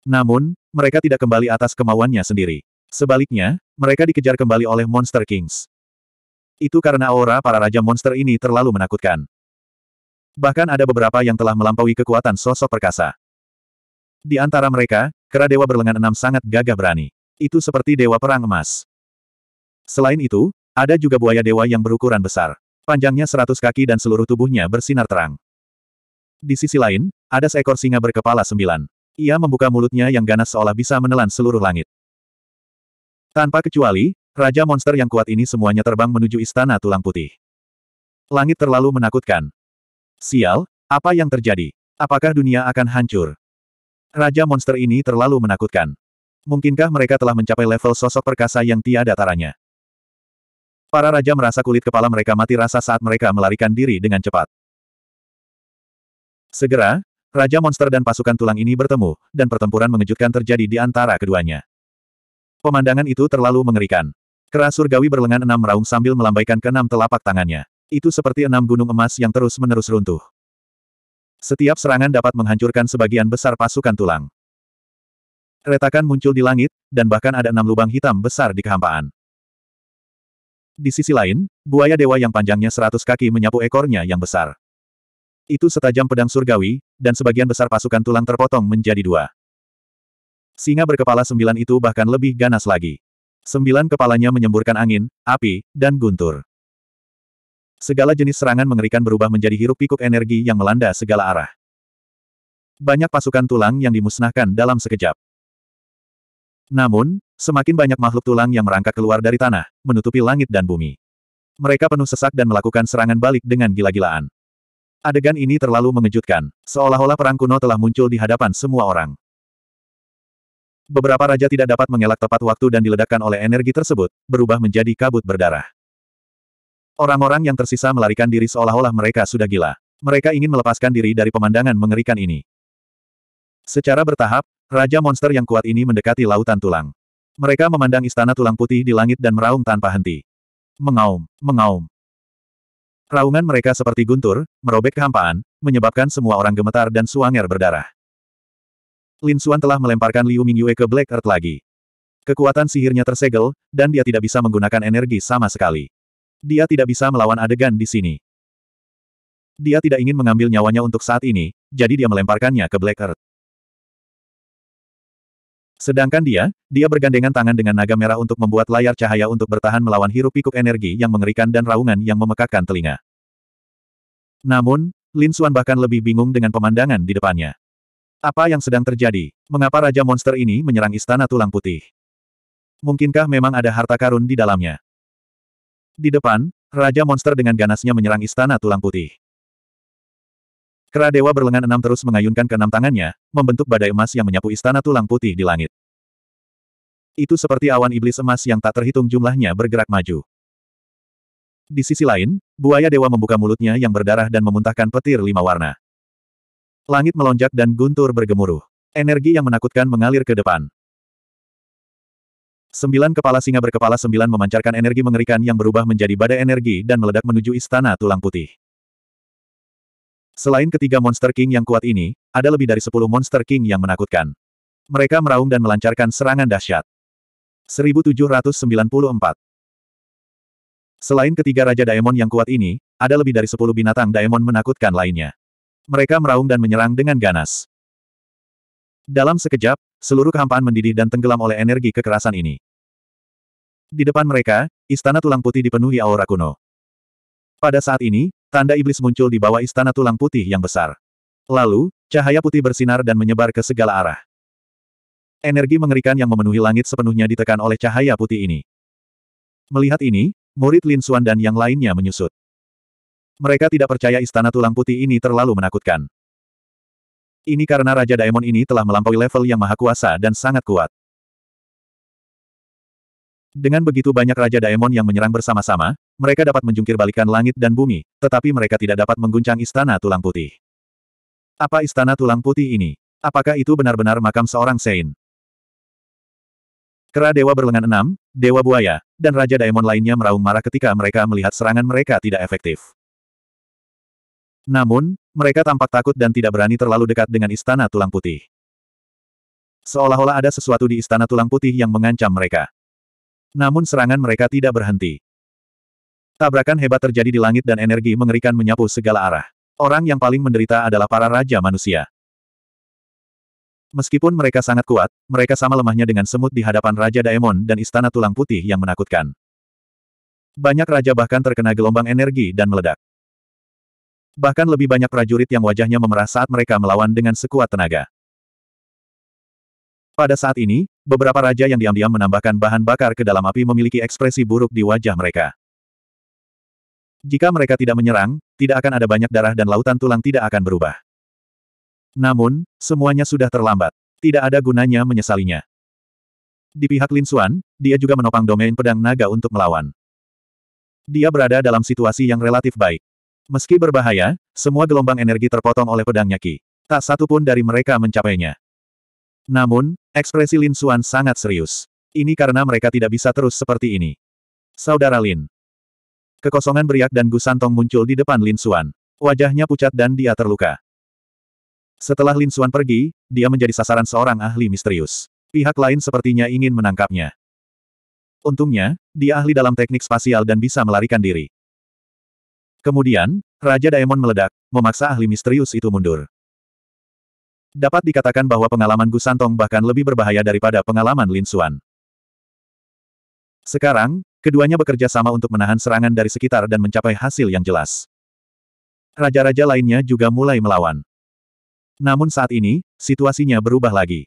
Namun, mereka tidak kembali atas kemauannya sendiri. Sebaliknya, mereka dikejar kembali oleh Monster Kings. Itu karena aura para raja monster ini terlalu menakutkan. Bahkan ada beberapa yang telah melampaui kekuatan sosok perkasa. Di antara mereka, Kera Dewa berlengan enam sangat gagah berani. Itu seperti Dewa Perang Emas. Selain itu, ada juga buaya dewa yang berukuran besar. Panjangnya seratus kaki dan seluruh tubuhnya bersinar terang. Di sisi lain, ada seekor singa berkepala sembilan. Ia membuka mulutnya yang ganas seolah bisa menelan seluruh langit. Tanpa kecuali, raja monster yang kuat ini semuanya terbang menuju istana tulang putih. Langit terlalu menakutkan. Sial, apa yang terjadi? Apakah dunia akan hancur? Raja monster ini terlalu menakutkan. Mungkinkah mereka telah mencapai level sosok perkasa yang tiada taranya? Para raja merasa kulit kepala mereka mati rasa saat mereka melarikan diri dengan cepat. Segera, Raja Monster dan pasukan tulang ini bertemu, dan pertempuran mengejutkan terjadi di antara keduanya. Pemandangan itu terlalu mengerikan. Kera surgawi berlengan enam meraung sambil melambaikan keenam telapak tangannya. Itu seperti enam gunung emas yang terus-menerus runtuh. Setiap serangan dapat menghancurkan sebagian besar pasukan tulang. Retakan muncul di langit, dan bahkan ada enam lubang hitam besar di kehampaan. Di sisi lain, buaya dewa yang panjangnya seratus kaki menyapu ekornya yang besar itu setajam pedang surgawi, dan sebagian besar pasukan tulang terpotong menjadi dua. Singa berkepala sembilan itu bahkan lebih ganas lagi. Sembilan kepalanya menyemburkan angin, api, dan guntur. Segala jenis serangan mengerikan berubah menjadi hiruk-pikuk energi yang melanda segala arah. Banyak pasukan tulang yang dimusnahkan dalam sekejap. Namun, semakin banyak makhluk tulang yang merangkak keluar dari tanah, menutupi langit dan bumi. Mereka penuh sesak dan melakukan serangan balik dengan gila-gilaan. Adegan ini terlalu mengejutkan, seolah-olah perang kuno telah muncul di hadapan semua orang. Beberapa raja tidak dapat mengelak tepat waktu dan diledakkan oleh energi tersebut, berubah menjadi kabut berdarah. Orang-orang yang tersisa melarikan diri seolah-olah mereka sudah gila. Mereka ingin melepaskan diri dari pemandangan mengerikan ini. Secara bertahap, Raja monster yang kuat ini mendekati lautan tulang. Mereka memandang istana tulang putih di langit dan meraung tanpa henti. Mengaum, mengaum, Raungan mereka seperti guntur, merobek kehampaan, menyebabkan semua orang gemetar dan suanger berdarah. Lin Xuan telah melemparkan Liu Mingyue ke Black Earth lagi. Kekuatan sihirnya tersegel, dan dia tidak bisa menggunakan energi sama sekali. Dia tidak bisa melawan adegan di sini. Dia tidak ingin mengambil nyawanya untuk saat ini, jadi dia melemparkannya ke Black Earth. Sedangkan dia, dia bergandengan tangan dengan naga merah untuk membuat layar cahaya untuk bertahan melawan hirup pikuk energi yang mengerikan dan raungan yang memekakkan telinga. Namun, Lin Xuan bahkan lebih bingung dengan pemandangan di depannya. Apa yang sedang terjadi? Mengapa Raja Monster ini menyerang Istana Tulang Putih? Mungkinkah memang ada harta karun di dalamnya? Di depan, Raja Monster dengan ganasnya menyerang Istana Tulang Putih. Kera dewa berlengan enam terus mengayunkan keenam tangannya, membentuk badai emas yang menyapu istana tulang putih di langit. Itu seperti awan iblis emas yang tak terhitung jumlahnya bergerak maju. Di sisi lain, buaya dewa membuka mulutnya yang berdarah dan memuntahkan petir lima warna. Langit melonjak dan guntur bergemuruh. Energi yang menakutkan mengalir ke depan. Sembilan kepala singa berkepala sembilan memancarkan energi mengerikan yang berubah menjadi badai energi dan meledak menuju istana tulang putih. Selain ketiga Monster King yang kuat ini, ada lebih dari sepuluh Monster King yang menakutkan. Mereka meraung dan melancarkan serangan dahsyat. 1794 Selain ketiga Raja Daemon yang kuat ini, ada lebih dari sepuluh binatang Daemon menakutkan lainnya. Mereka meraung dan menyerang dengan ganas. Dalam sekejap, seluruh kehampaan mendidih dan tenggelam oleh energi kekerasan ini. Di depan mereka, istana tulang putih dipenuhi aura kuno. Pada saat ini, Tanda iblis muncul di bawah istana tulang putih yang besar. Lalu, cahaya putih bersinar dan menyebar ke segala arah. Energi mengerikan yang memenuhi langit sepenuhnya ditekan oleh cahaya putih ini. Melihat ini, murid Lin Suan dan yang lainnya menyusut. Mereka tidak percaya istana tulang putih ini terlalu menakutkan. Ini karena Raja Daemon ini telah melampaui level yang maha kuasa dan sangat kuat. Dengan begitu banyak Raja Daemon yang menyerang bersama-sama, mereka dapat menjungkir balikan langit dan bumi, tetapi mereka tidak dapat mengguncang istana tulang putih. Apa istana tulang putih ini? Apakah itu benar-benar makam seorang Sein? Kera Dewa Berlengan Enam, Dewa Buaya, dan Raja Daemon lainnya meraung marah ketika mereka melihat serangan mereka tidak efektif. Namun, mereka tampak takut dan tidak berani terlalu dekat dengan istana tulang putih. Seolah-olah ada sesuatu di istana tulang putih yang mengancam mereka. Namun serangan mereka tidak berhenti. Tabrakan hebat terjadi di langit dan energi mengerikan menyapu segala arah. Orang yang paling menderita adalah para raja manusia. Meskipun mereka sangat kuat, mereka sama lemahnya dengan semut di hadapan Raja Daemon dan Istana Tulang Putih yang menakutkan. Banyak raja bahkan terkena gelombang energi dan meledak. Bahkan lebih banyak prajurit yang wajahnya memerah saat mereka melawan dengan sekuat tenaga. Pada saat ini, beberapa raja yang diam-diam menambahkan bahan bakar ke dalam api memiliki ekspresi buruk di wajah mereka. Jika mereka tidak menyerang, tidak akan ada banyak darah dan lautan tulang tidak akan berubah. Namun, semuanya sudah terlambat. Tidak ada gunanya menyesalinya. Di pihak Lin Xuan, dia juga menopang domain pedang naga untuk melawan. Dia berada dalam situasi yang relatif baik. Meski berbahaya, semua gelombang energi terpotong oleh pedangnya Ki, Tak satu pun dari mereka mencapainya. Namun, ekspresi Lin Xuan sangat serius. Ini karena mereka tidak bisa terus seperti ini. Saudara Lin, Kekosongan beriak dan Gusantong muncul di depan Lin Suan. Wajahnya pucat dan dia terluka. Setelah Lin Suan pergi, dia menjadi sasaran seorang ahli misterius. Pihak lain sepertinya ingin menangkapnya. Untungnya, dia ahli dalam teknik spasial dan bisa melarikan diri. Kemudian, Raja Daemon meledak, memaksa ahli misterius itu mundur. Dapat dikatakan bahwa pengalaman Gusantong bahkan lebih berbahaya daripada pengalaman Lin Suan. Sekarang, Keduanya bekerja sama untuk menahan serangan dari sekitar dan mencapai hasil yang jelas. Raja-raja lainnya juga mulai melawan. Namun saat ini, situasinya berubah lagi.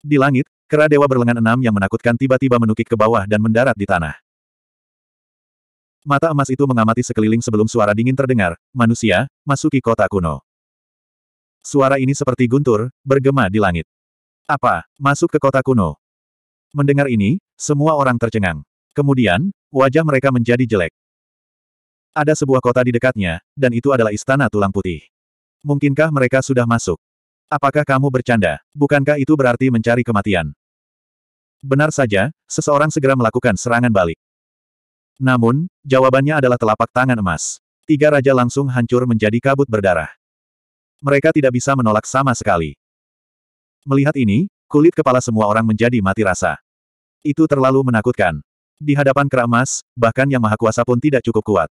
Di langit, kera dewa berlengan enam yang menakutkan tiba-tiba menukik ke bawah dan mendarat di tanah. Mata emas itu mengamati sekeliling sebelum suara dingin terdengar, manusia, masuki kota kuno. Suara ini seperti guntur, bergema di langit. Apa, masuk ke kota kuno? Mendengar ini, semua orang tercengang. Kemudian, wajah mereka menjadi jelek. Ada sebuah kota di dekatnya, dan itu adalah istana tulang putih. Mungkinkah mereka sudah masuk? Apakah kamu bercanda? Bukankah itu berarti mencari kematian? Benar saja, seseorang segera melakukan serangan balik. Namun, jawabannya adalah telapak tangan emas. Tiga raja langsung hancur menjadi kabut berdarah. Mereka tidak bisa menolak sama sekali. Melihat ini, kulit kepala semua orang menjadi mati rasa. Itu terlalu menakutkan. Di hadapan keramas, bahkan yang maha kuasa pun tidak cukup kuat.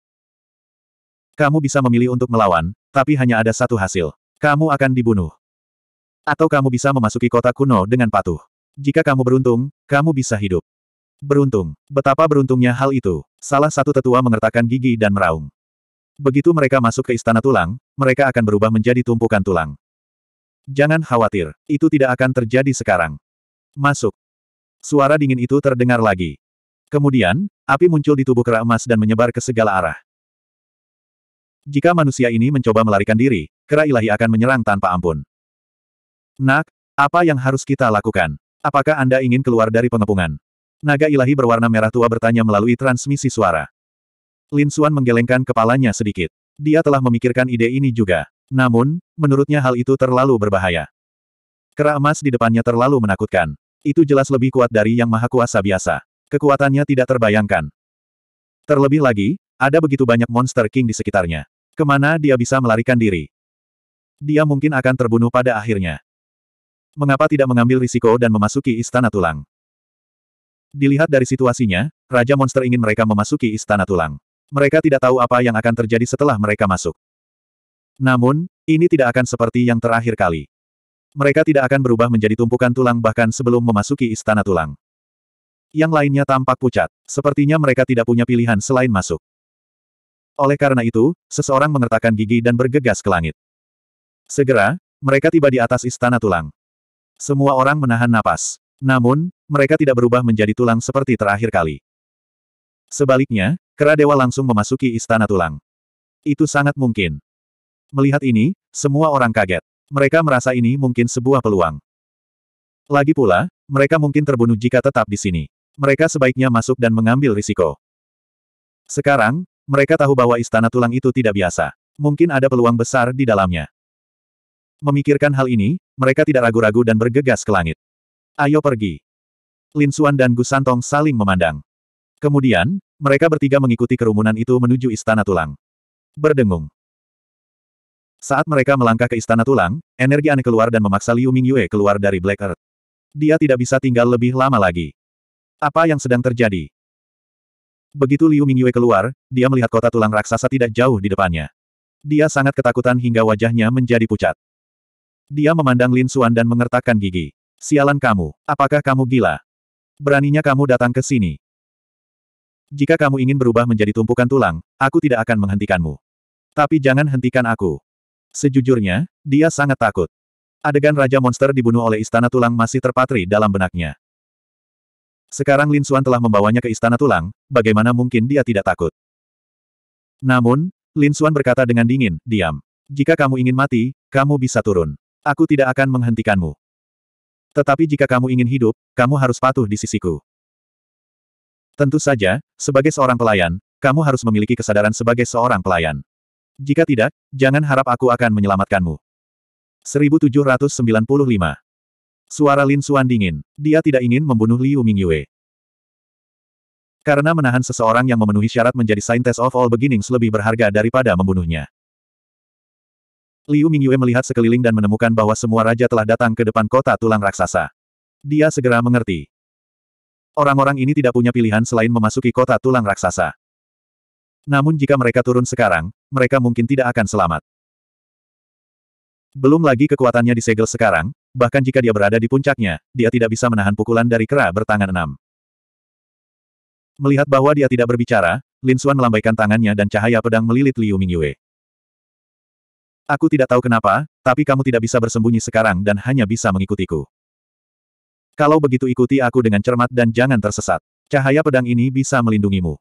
Kamu bisa memilih untuk melawan, tapi hanya ada satu hasil. Kamu akan dibunuh. Atau kamu bisa memasuki kota kuno dengan patuh. Jika kamu beruntung, kamu bisa hidup. Beruntung. Betapa beruntungnya hal itu. Salah satu tetua mengertakkan gigi dan meraung. Begitu mereka masuk ke istana tulang, mereka akan berubah menjadi tumpukan tulang. Jangan khawatir, itu tidak akan terjadi sekarang. Masuk. Suara dingin itu terdengar lagi. Kemudian, api muncul di tubuh kera emas dan menyebar ke segala arah. Jika manusia ini mencoba melarikan diri, kera ilahi akan menyerang tanpa ampun. Nak, apa yang harus kita lakukan? Apakah Anda ingin keluar dari pengepungan? Naga ilahi berwarna merah tua bertanya melalui transmisi suara. Lin Xuan menggelengkan kepalanya sedikit. Dia telah memikirkan ide ini juga. Namun, menurutnya hal itu terlalu berbahaya. Kera emas di depannya terlalu menakutkan. Itu jelas lebih kuat dari yang maha kuasa biasa. Kekuatannya tidak terbayangkan. Terlebih lagi, ada begitu banyak monster king di sekitarnya. Kemana dia bisa melarikan diri? Dia mungkin akan terbunuh pada akhirnya. Mengapa tidak mengambil risiko dan memasuki istana tulang? Dilihat dari situasinya, Raja Monster ingin mereka memasuki istana tulang. Mereka tidak tahu apa yang akan terjadi setelah mereka masuk. Namun, ini tidak akan seperti yang terakhir kali. Mereka tidak akan berubah menjadi tumpukan tulang bahkan sebelum memasuki istana tulang. Yang lainnya tampak pucat. Sepertinya mereka tidak punya pilihan selain masuk. Oleh karena itu, seseorang mengertakkan gigi dan bergegas ke langit. Segera, mereka tiba di atas istana tulang. Semua orang menahan napas. Namun, mereka tidak berubah menjadi tulang seperti terakhir kali. Sebaliknya, Kera Dewa langsung memasuki istana tulang. Itu sangat mungkin. Melihat ini, semua orang kaget. Mereka merasa ini mungkin sebuah peluang. Lagi pula, mereka mungkin terbunuh jika tetap di sini. Mereka sebaiknya masuk dan mengambil risiko. Sekarang, mereka tahu bahwa istana tulang itu tidak biasa. Mungkin ada peluang besar di dalamnya. Memikirkan hal ini, mereka tidak ragu-ragu dan bergegas ke langit. Ayo pergi. Lin Xuan dan Gu Santong saling memandang. Kemudian, mereka bertiga mengikuti kerumunan itu menuju istana tulang. Berdengung. Saat mereka melangkah ke istana tulang, energi aneh keluar dan memaksa Liu Mingyue keluar dari Black Earth. Dia tidak bisa tinggal lebih lama lagi. Apa yang sedang terjadi? Begitu Liu Mingyue keluar, dia melihat kota tulang raksasa tidak jauh di depannya. Dia sangat ketakutan hingga wajahnya menjadi pucat. Dia memandang Lin Suan dan mengertakkan gigi. Sialan kamu, apakah kamu gila? Beraninya kamu datang ke sini. Jika kamu ingin berubah menjadi tumpukan tulang, aku tidak akan menghentikanmu. Tapi jangan hentikan aku. Sejujurnya, dia sangat takut. Adegan Raja Monster dibunuh oleh Istana Tulang masih terpatri dalam benaknya. Sekarang Lin Xuan telah membawanya ke Istana Tulang, bagaimana mungkin dia tidak takut? Namun, Lin Xuan berkata dengan dingin, diam. Jika kamu ingin mati, kamu bisa turun. Aku tidak akan menghentikanmu. Tetapi jika kamu ingin hidup, kamu harus patuh di sisiku. Tentu saja, sebagai seorang pelayan, kamu harus memiliki kesadaran sebagai seorang pelayan. Jika tidak, jangan harap aku akan menyelamatkanmu. 1795 Suara Lin Xuan dingin. Dia tidak ingin membunuh Liu Mingyue. Karena menahan seseorang yang memenuhi syarat menjadi Scientist of All Beginnings lebih berharga daripada membunuhnya. Liu Mingyue melihat sekeliling dan menemukan bahwa semua raja telah datang ke depan kota tulang raksasa. Dia segera mengerti. Orang-orang ini tidak punya pilihan selain memasuki kota tulang raksasa. Namun jika mereka turun sekarang, mereka mungkin tidak akan selamat. Belum lagi kekuatannya disegel sekarang, bahkan jika dia berada di puncaknya, dia tidak bisa menahan pukulan dari kera bertangan enam. Melihat bahwa dia tidak berbicara, Lin Xuan melambaikan tangannya dan cahaya pedang melilit Liu Mingyue. Aku tidak tahu kenapa, tapi kamu tidak bisa bersembunyi sekarang dan hanya bisa mengikutiku. Kalau begitu ikuti aku dengan cermat dan jangan tersesat. Cahaya pedang ini bisa melindungimu.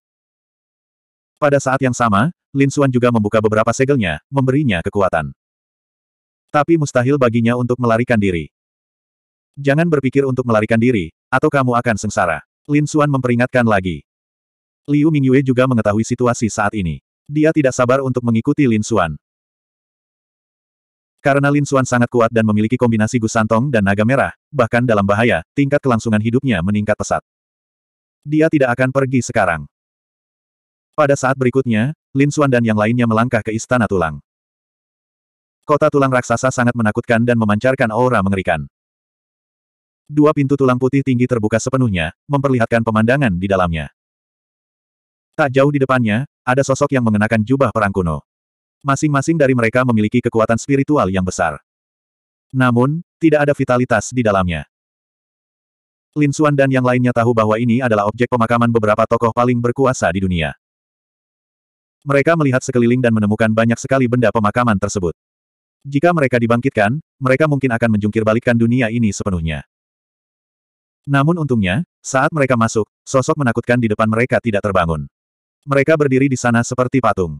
Pada saat yang sama, Lin Xuan juga membuka beberapa segelnya, memberinya kekuatan. Tapi mustahil baginya untuk melarikan diri. Jangan berpikir untuk melarikan diri, atau kamu akan sengsara. Lin Xuan memperingatkan lagi. Liu Mingyue juga mengetahui situasi saat ini. Dia tidak sabar untuk mengikuti Lin Xuan. Karena Lin Xuan sangat kuat dan memiliki kombinasi gusantong dan naga merah, bahkan dalam bahaya, tingkat kelangsungan hidupnya meningkat pesat. Dia tidak akan pergi sekarang. Pada saat berikutnya, Lin Xuan dan yang lainnya melangkah ke Istana Tulang. Kota tulang raksasa sangat menakutkan dan memancarkan aura mengerikan. Dua pintu tulang putih tinggi terbuka sepenuhnya, memperlihatkan pemandangan di dalamnya. Tak jauh di depannya, ada sosok yang mengenakan jubah perang kuno. Masing-masing dari mereka memiliki kekuatan spiritual yang besar. Namun, tidak ada vitalitas di dalamnya. Lin Xuan dan yang lainnya tahu bahwa ini adalah objek pemakaman beberapa tokoh paling berkuasa di dunia. Mereka melihat sekeliling dan menemukan banyak sekali benda pemakaman tersebut. Jika mereka dibangkitkan, mereka mungkin akan menjungkir balikkan dunia ini sepenuhnya. Namun untungnya, saat mereka masuk, sosok menakutkan di depan mereka tidak terbangun. Mereka berdiri di sana seperti patung.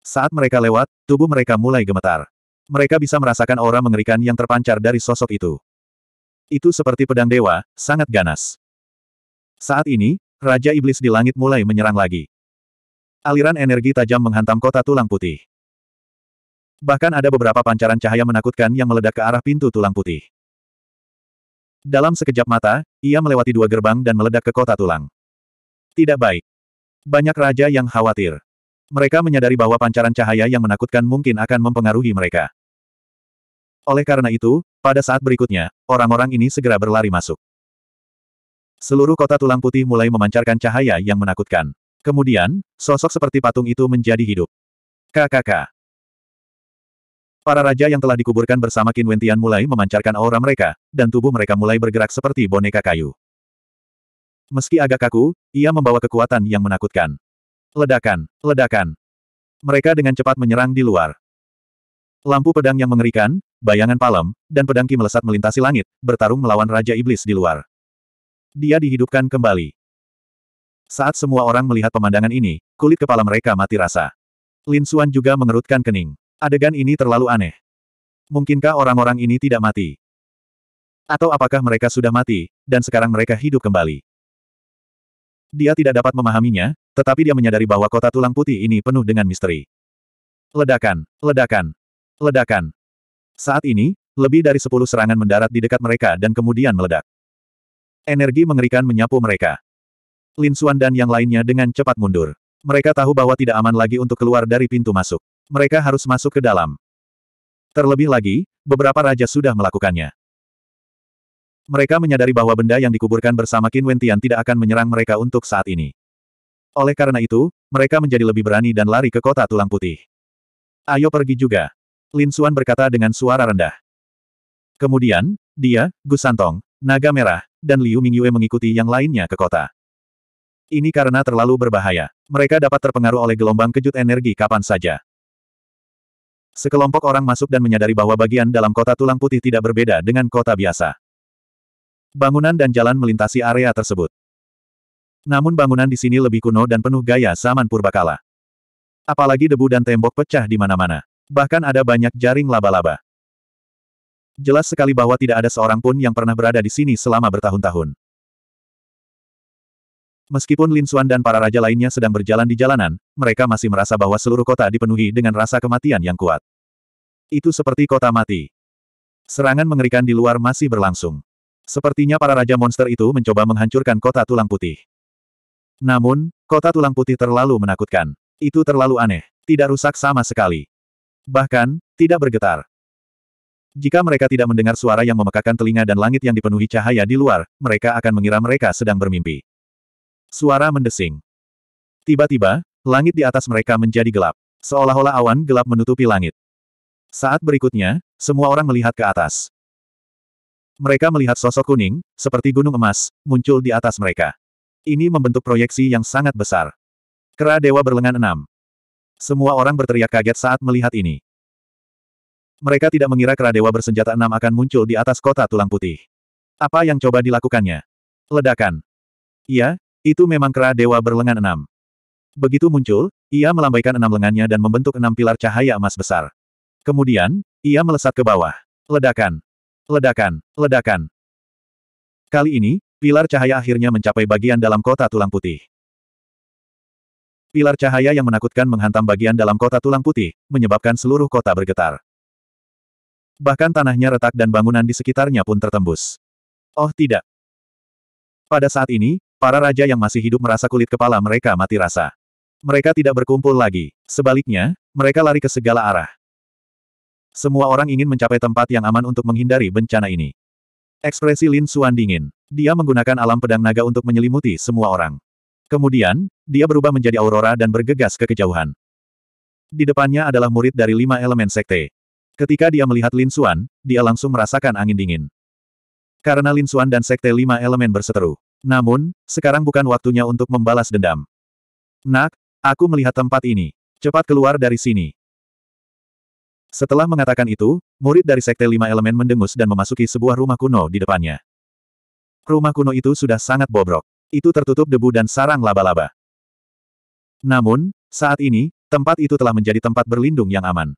Saat mereka lewat, tubuh mereka mulai gemetar. Mereka bisa merasakan aura mengerikan yang terpancar dari sosok itu. Itu seperti pedang dewa, sangat ganas. Saat ini, Raja Iblis di langit mulai menyerang lagi aliran energi tajam menghantam kota tulang putih. Bahkan ada beberapa pancaran cahaya menakutkan yang meledak ke arah pintu tulang putih. Dalam sekejap mata, ia melewati dua gerbang dan meledak ke kota tulang. Tidak baik. Banyak raja yang khawatir. Mereka menyadari bahwa pancaran cahaya yang menakutkan mungkin akan mempengaruhi mereka. Oleh karena itu, pada saat berikutnya, orang-orang ini segera berlari masuk. Seluruh kota tulang putih mulai memancarkan cahaya yang menakutkan. Kemudian, sosok seperti patung itu menjadi hidup. KKK. Para raja yang telah dikuburkan bersama Qin Wentian mulai memancarkan aura mereka, dan tubuh mereka mulai bergerak seperti boneka kayu. Meski agak kaku, ia membawa kekuatan yang menakutkan. Ledakan, ledakan. Mereka dengan cepat menyerang di luar. Lampu pedang yang mengerikan, bayangan palem, dan pedang Ki melesat melintasi langit, bertarung melawan Raja Iblis di luar. Dia dihidupkan kembali. Saat semua orang melihat pemandangan ini, kulit kepala mereka mati rasa. Lin Xuan juga mengerutkan kening. Adegan ini terlalu aneh. Mungkinkah orang-orang ini tidak mati? Atau apakah mereka sudah mati, dan sekarang mereka hidup kembali? Dia tidak dapat memahaminya, tetapi dia menyadari bahwa kota tulang putih ini penuh dengan misteri. Ledakan, ledakan, ledakan. Saat ini, lebih dari sepuluh serangan mendarat di dekat mereka dan kemudian meledak. Energi mengerikan menyapu mereka. Lin Suan dan yang lainnya dengan cepat mundur. Mereka tahu bahwa tidak aman lagi untuk keluar dari pintu masuk. Mereka harus masuk ke dalam. Terlebih lagi, beberapa raja sudah melakukannya. Mereka menyadari bahwa benda yang dikuburkan bersama Qin Wentian tidak akan menyerang mereka untuk saat ini. Oleh karena itu, mereka menjadi lebih berani dan lari ke kota tulang putih. Ayo pergi juga. Lin Suan berkata dengan suara rendah. Kemudian, dia, Gus Santong, Naga Merah, dan Liu Mingyue mengikuti yang lainnya ke kota. Ini karena terlalu berbahaya. Mereka dapat terpengaruh oleh gelombang kejut energi kapan saja. Sekelompok orang masuk dan menyadari bahwa bagian dalam kota tulang putih tidak berbeda dengan kota biasa. Bangunan dan jalan melintasi area tersebut. Namun bangunan di sini lebih kuno dan penuh gaya zaman purbakala. Apalagi debu dan tembok pecah di mana-mana. Bahkan ada banyak jaring laba-laba. Jelas sekali bahwa tidak ada seorang pun yang pernah berada di sini selama bertahun-tahun. Meskipun Lin Suan dan para raja lainnya sedang berjalan di jalanan, mereka masih merasa bahwa seluruh kota dipenuhi dengan rasa kematian yang kuat. Itu seperti kota mati. Serangan mengerikan di luar masih berlangsung. Sepertinya para raja monster itu mencoba menghancurkan kota tulang putih. Namun, kota tulang putih terlalu menakutkan. Itu terlalu aneh. Tidak rusak sama sekali. Bahkan, tidak bergetar. Jika mereka tidak mendengar suara yang memekakan telinga dan langit yang dipenuhi cahaya di luar, mereka akan mengira mereka sedang bermimpi. Suara mendesing. Tiba-tiba, langit di atas mereka menjadi gelap. Seolah-olah awan gelap menutupi langit. Saat berikutnya, semua orang melihat ke atas. Mereka melihat sosok kuning, seperti gunung emas, muncul di atas mereka. Ini membentuk proyeksi yang sangat besar. Kera Dewa berlengan enam. Semua orang berteriak kaget saat melihat ini. Mereka tidak mengira Kera Dewa bersenjata enam akan muncul di atas kota tulang putih. Apa yang coba dilakukannya? Ledakan. Iya, itu memang kera dewa berlengan enam. Begitu muncul, ia melambaikan enam lengannya dan membentuk enam pilar cahaya emas besar. Kemudian, ia melesat ke bawah. Ledakan. Ledakan. Ledakan. Kali ini, pilar cahaya akhirnya mencapai bagian dalam kota tulang putih. Pilar cahaya yang menakutkan menghantam bagian dalam kota tulang putih, menyebabkan seluruh kota bergetar. Bahkan tanahnya retak dan bangunan di sekitarnya pun tertembus. Oh tidak. Pada saat ini, Para raja yang masih hidup merasa kulit kepala mereka mati rasa. Mereka tidak berkumpul lagi. Sebaliknya, mereka lari ke segala arah. Semua orang ingin mencapai tempat yang aman untuk menghindari bencana ini. Ekspresi Lin Xuan dingin. Dia menggunakan alam pedang naga untuk menyelimuti semua orang. Kemudian, dia berubah menjadi aurora dan bergegas ke kejauhan. Di depannya adalah murid dari lima elemen sekte. Ketika dia melihat Lin Xuan, dia langsung merasakan angin dingin. Karena Lin Xuan dan sekte lima elemen berseteru, namun, sekarang bukan waktunya untuk membalas dendam. Nak, aku melihat tempat ini. Cepat keluar dari sini. Setelah mengatakan itu, murid dari Sekte Lima Elemen mendengus dan memasuki sebuah rumah kuno di depannya. Rumah kuno itu sudah sangat bobrok. Itu tertutup debu dan sarang laba-laba. Namun, saat ini, tempat itu telah menjadi tempat berlindung yang aman.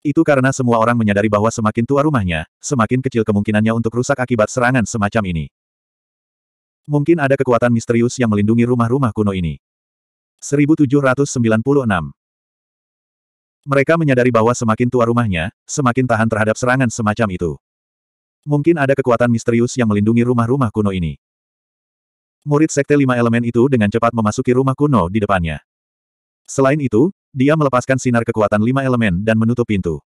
Itu karena semua orang menyadari bahwa semakin tua rumahnya, semakin kecil kemungkinannya untuk rusak akibat serangan semacam ini. Mungkin ada kekuatan misterius yang melindungi rumah-rumah kuno ini. 1796 Mereka menyadari bahwa semakin tua rumahnya, semakin tahan terhadap serangan semacam itu. Mungkin ada kekuatan misterius yang melindungi rumah-rumah kuno ini. Murid Sekte Lima Elemen itu dengan cepat memasuki rumah kuno di depannya. Selain itu, dia melepaskan sinar kekuatan lima elemen dan menutup pintu.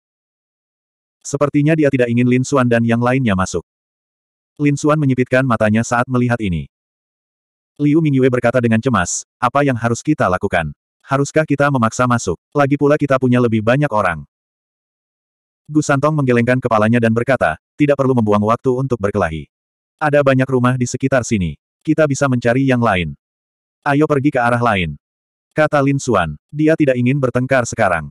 Sepertinya dia tidak ingin Lin Xuan dan yang lainnya masuk. Lin Xuan menyipitkan matanya saat melihat ini. Liu Mingyue berkata dengan cemas, apa yang harus kita lakukan? Haruskah kita memaksa masuk? Lagi pula kita punya lebih banyak orang. Gu Santong menggelengkan kepalanya dan berkata, tidak perlu membuang waktu untuk berkelahi. Ada banyak rumah di sekitar sini. Kita bisa mencari yang lain. Ayo pergi ke arah lain. Kata Lin Xuan, dia tidak ingin bertengkar sekarang.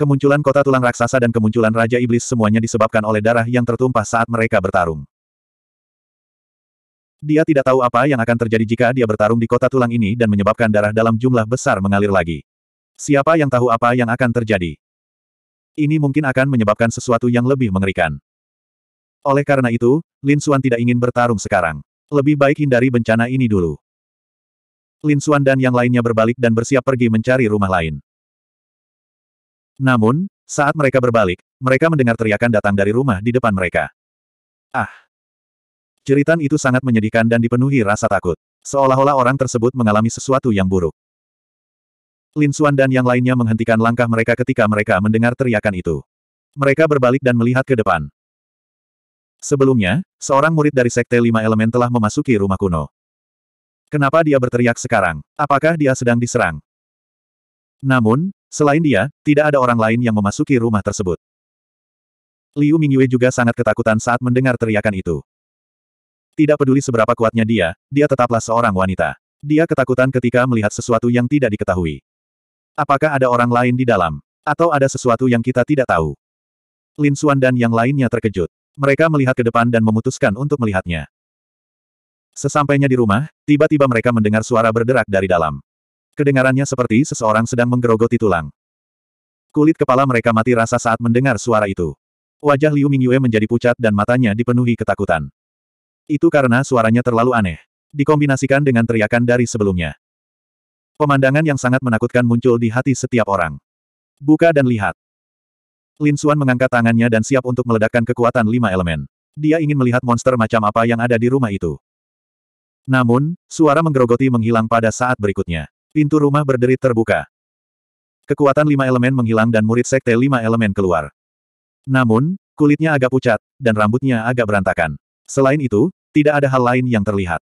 Kemunculan kota tulang raksasa dan kemunculan Raja Iblis semuanya disebabkan oleh darah yang tertumpah saat mereka bertarung. Dia tidak tahu apa yang akan terjadi jika dia bertarung di kota tulang ini dan menyebabkan darah dalam jumlah besar mengalir lagi. Siapa yang tahu apa yang akan terjadi? Ini mungkin akan menyebabkan sesuatu yang lebih mengerikan. Oleh karena itu, Lin Suan tidak ingin bertarung sekarang. Lebih baik hindari bencana ini dulu. Lin Suan dan yang lainnya berbalik dan bersiap pergi mencari rumah lain. Namun, saat mereka berbalik, mereka mendengar teriakan datang dari rumah di depan mereka. Ah! Jeritan itu sangat menyedihkan dan dipenuhi rasa takut. Seolah-olah orang tersebut mengalami sesuatu yang buruk. Lin Suan dan yang lainnya menghentikan langkah mereka ketika mereka mendengar teriakan itu. Mereka berbalik dan melihat ke depan. Sebelumnya, seorang murid dari Sekte Lima Elemen telah memasuki rumah kuno. Kenapa dia berteriak sekarang? Apakah dia sedang diserang? Namun, selain dia, tidak ada orang lain yang memasuki rumah tersebut. Liu Mingyue juga sangat ketakutan saat mendengar teriakan itu. Tidak peduli seberapa kuatnya dia, dia tetaplah seorang wanita. Dia ketakutan ketika melihat sesuatu yang tidak diketahui. Apakah ada orang lain di dalam? Atau ada sesuatu yang kita tidak tahu? Lin Xuan dan yang lainnya terkejut. Mereka melihat ke depan dan memutuskan untuk melihatnya. Sesampainya di rumah, tiba-tiba mereka mendengar suara berderak dari dalam. Kedengarannya seperti seseorang sedang menggerogoti tulang. Kulit kepala mereka mati rasa saat mendengar suara itu. Wajah Liu Mingyue menjadi pucat dan matanya dipenuhi ketakutan. Itu karena suaranya terlalu aneh. Dikombinasikan dengan teriakan dari sebelumnya. Pemandangan yang sangat menakutkan muncul di hati setiap orang. Buka dan lihat. Lin Xuan mengangkat tangannya dan siap untuk meledakkan kekuatan lima elemen. Dia ingin melihat monster macam apa yang ada di rumah itu. Namun, suara menggerogoti menghilang pada saat berikutnya. Pintu rumah berderit terbuka. Kekuatan lima elemen menghilang dan murid sekte lima elemen keluar. Namun, kulitnya agak pucat, dan rambutnya agak berantakan. Selain itu, tidak ada hal lain yang terlihat.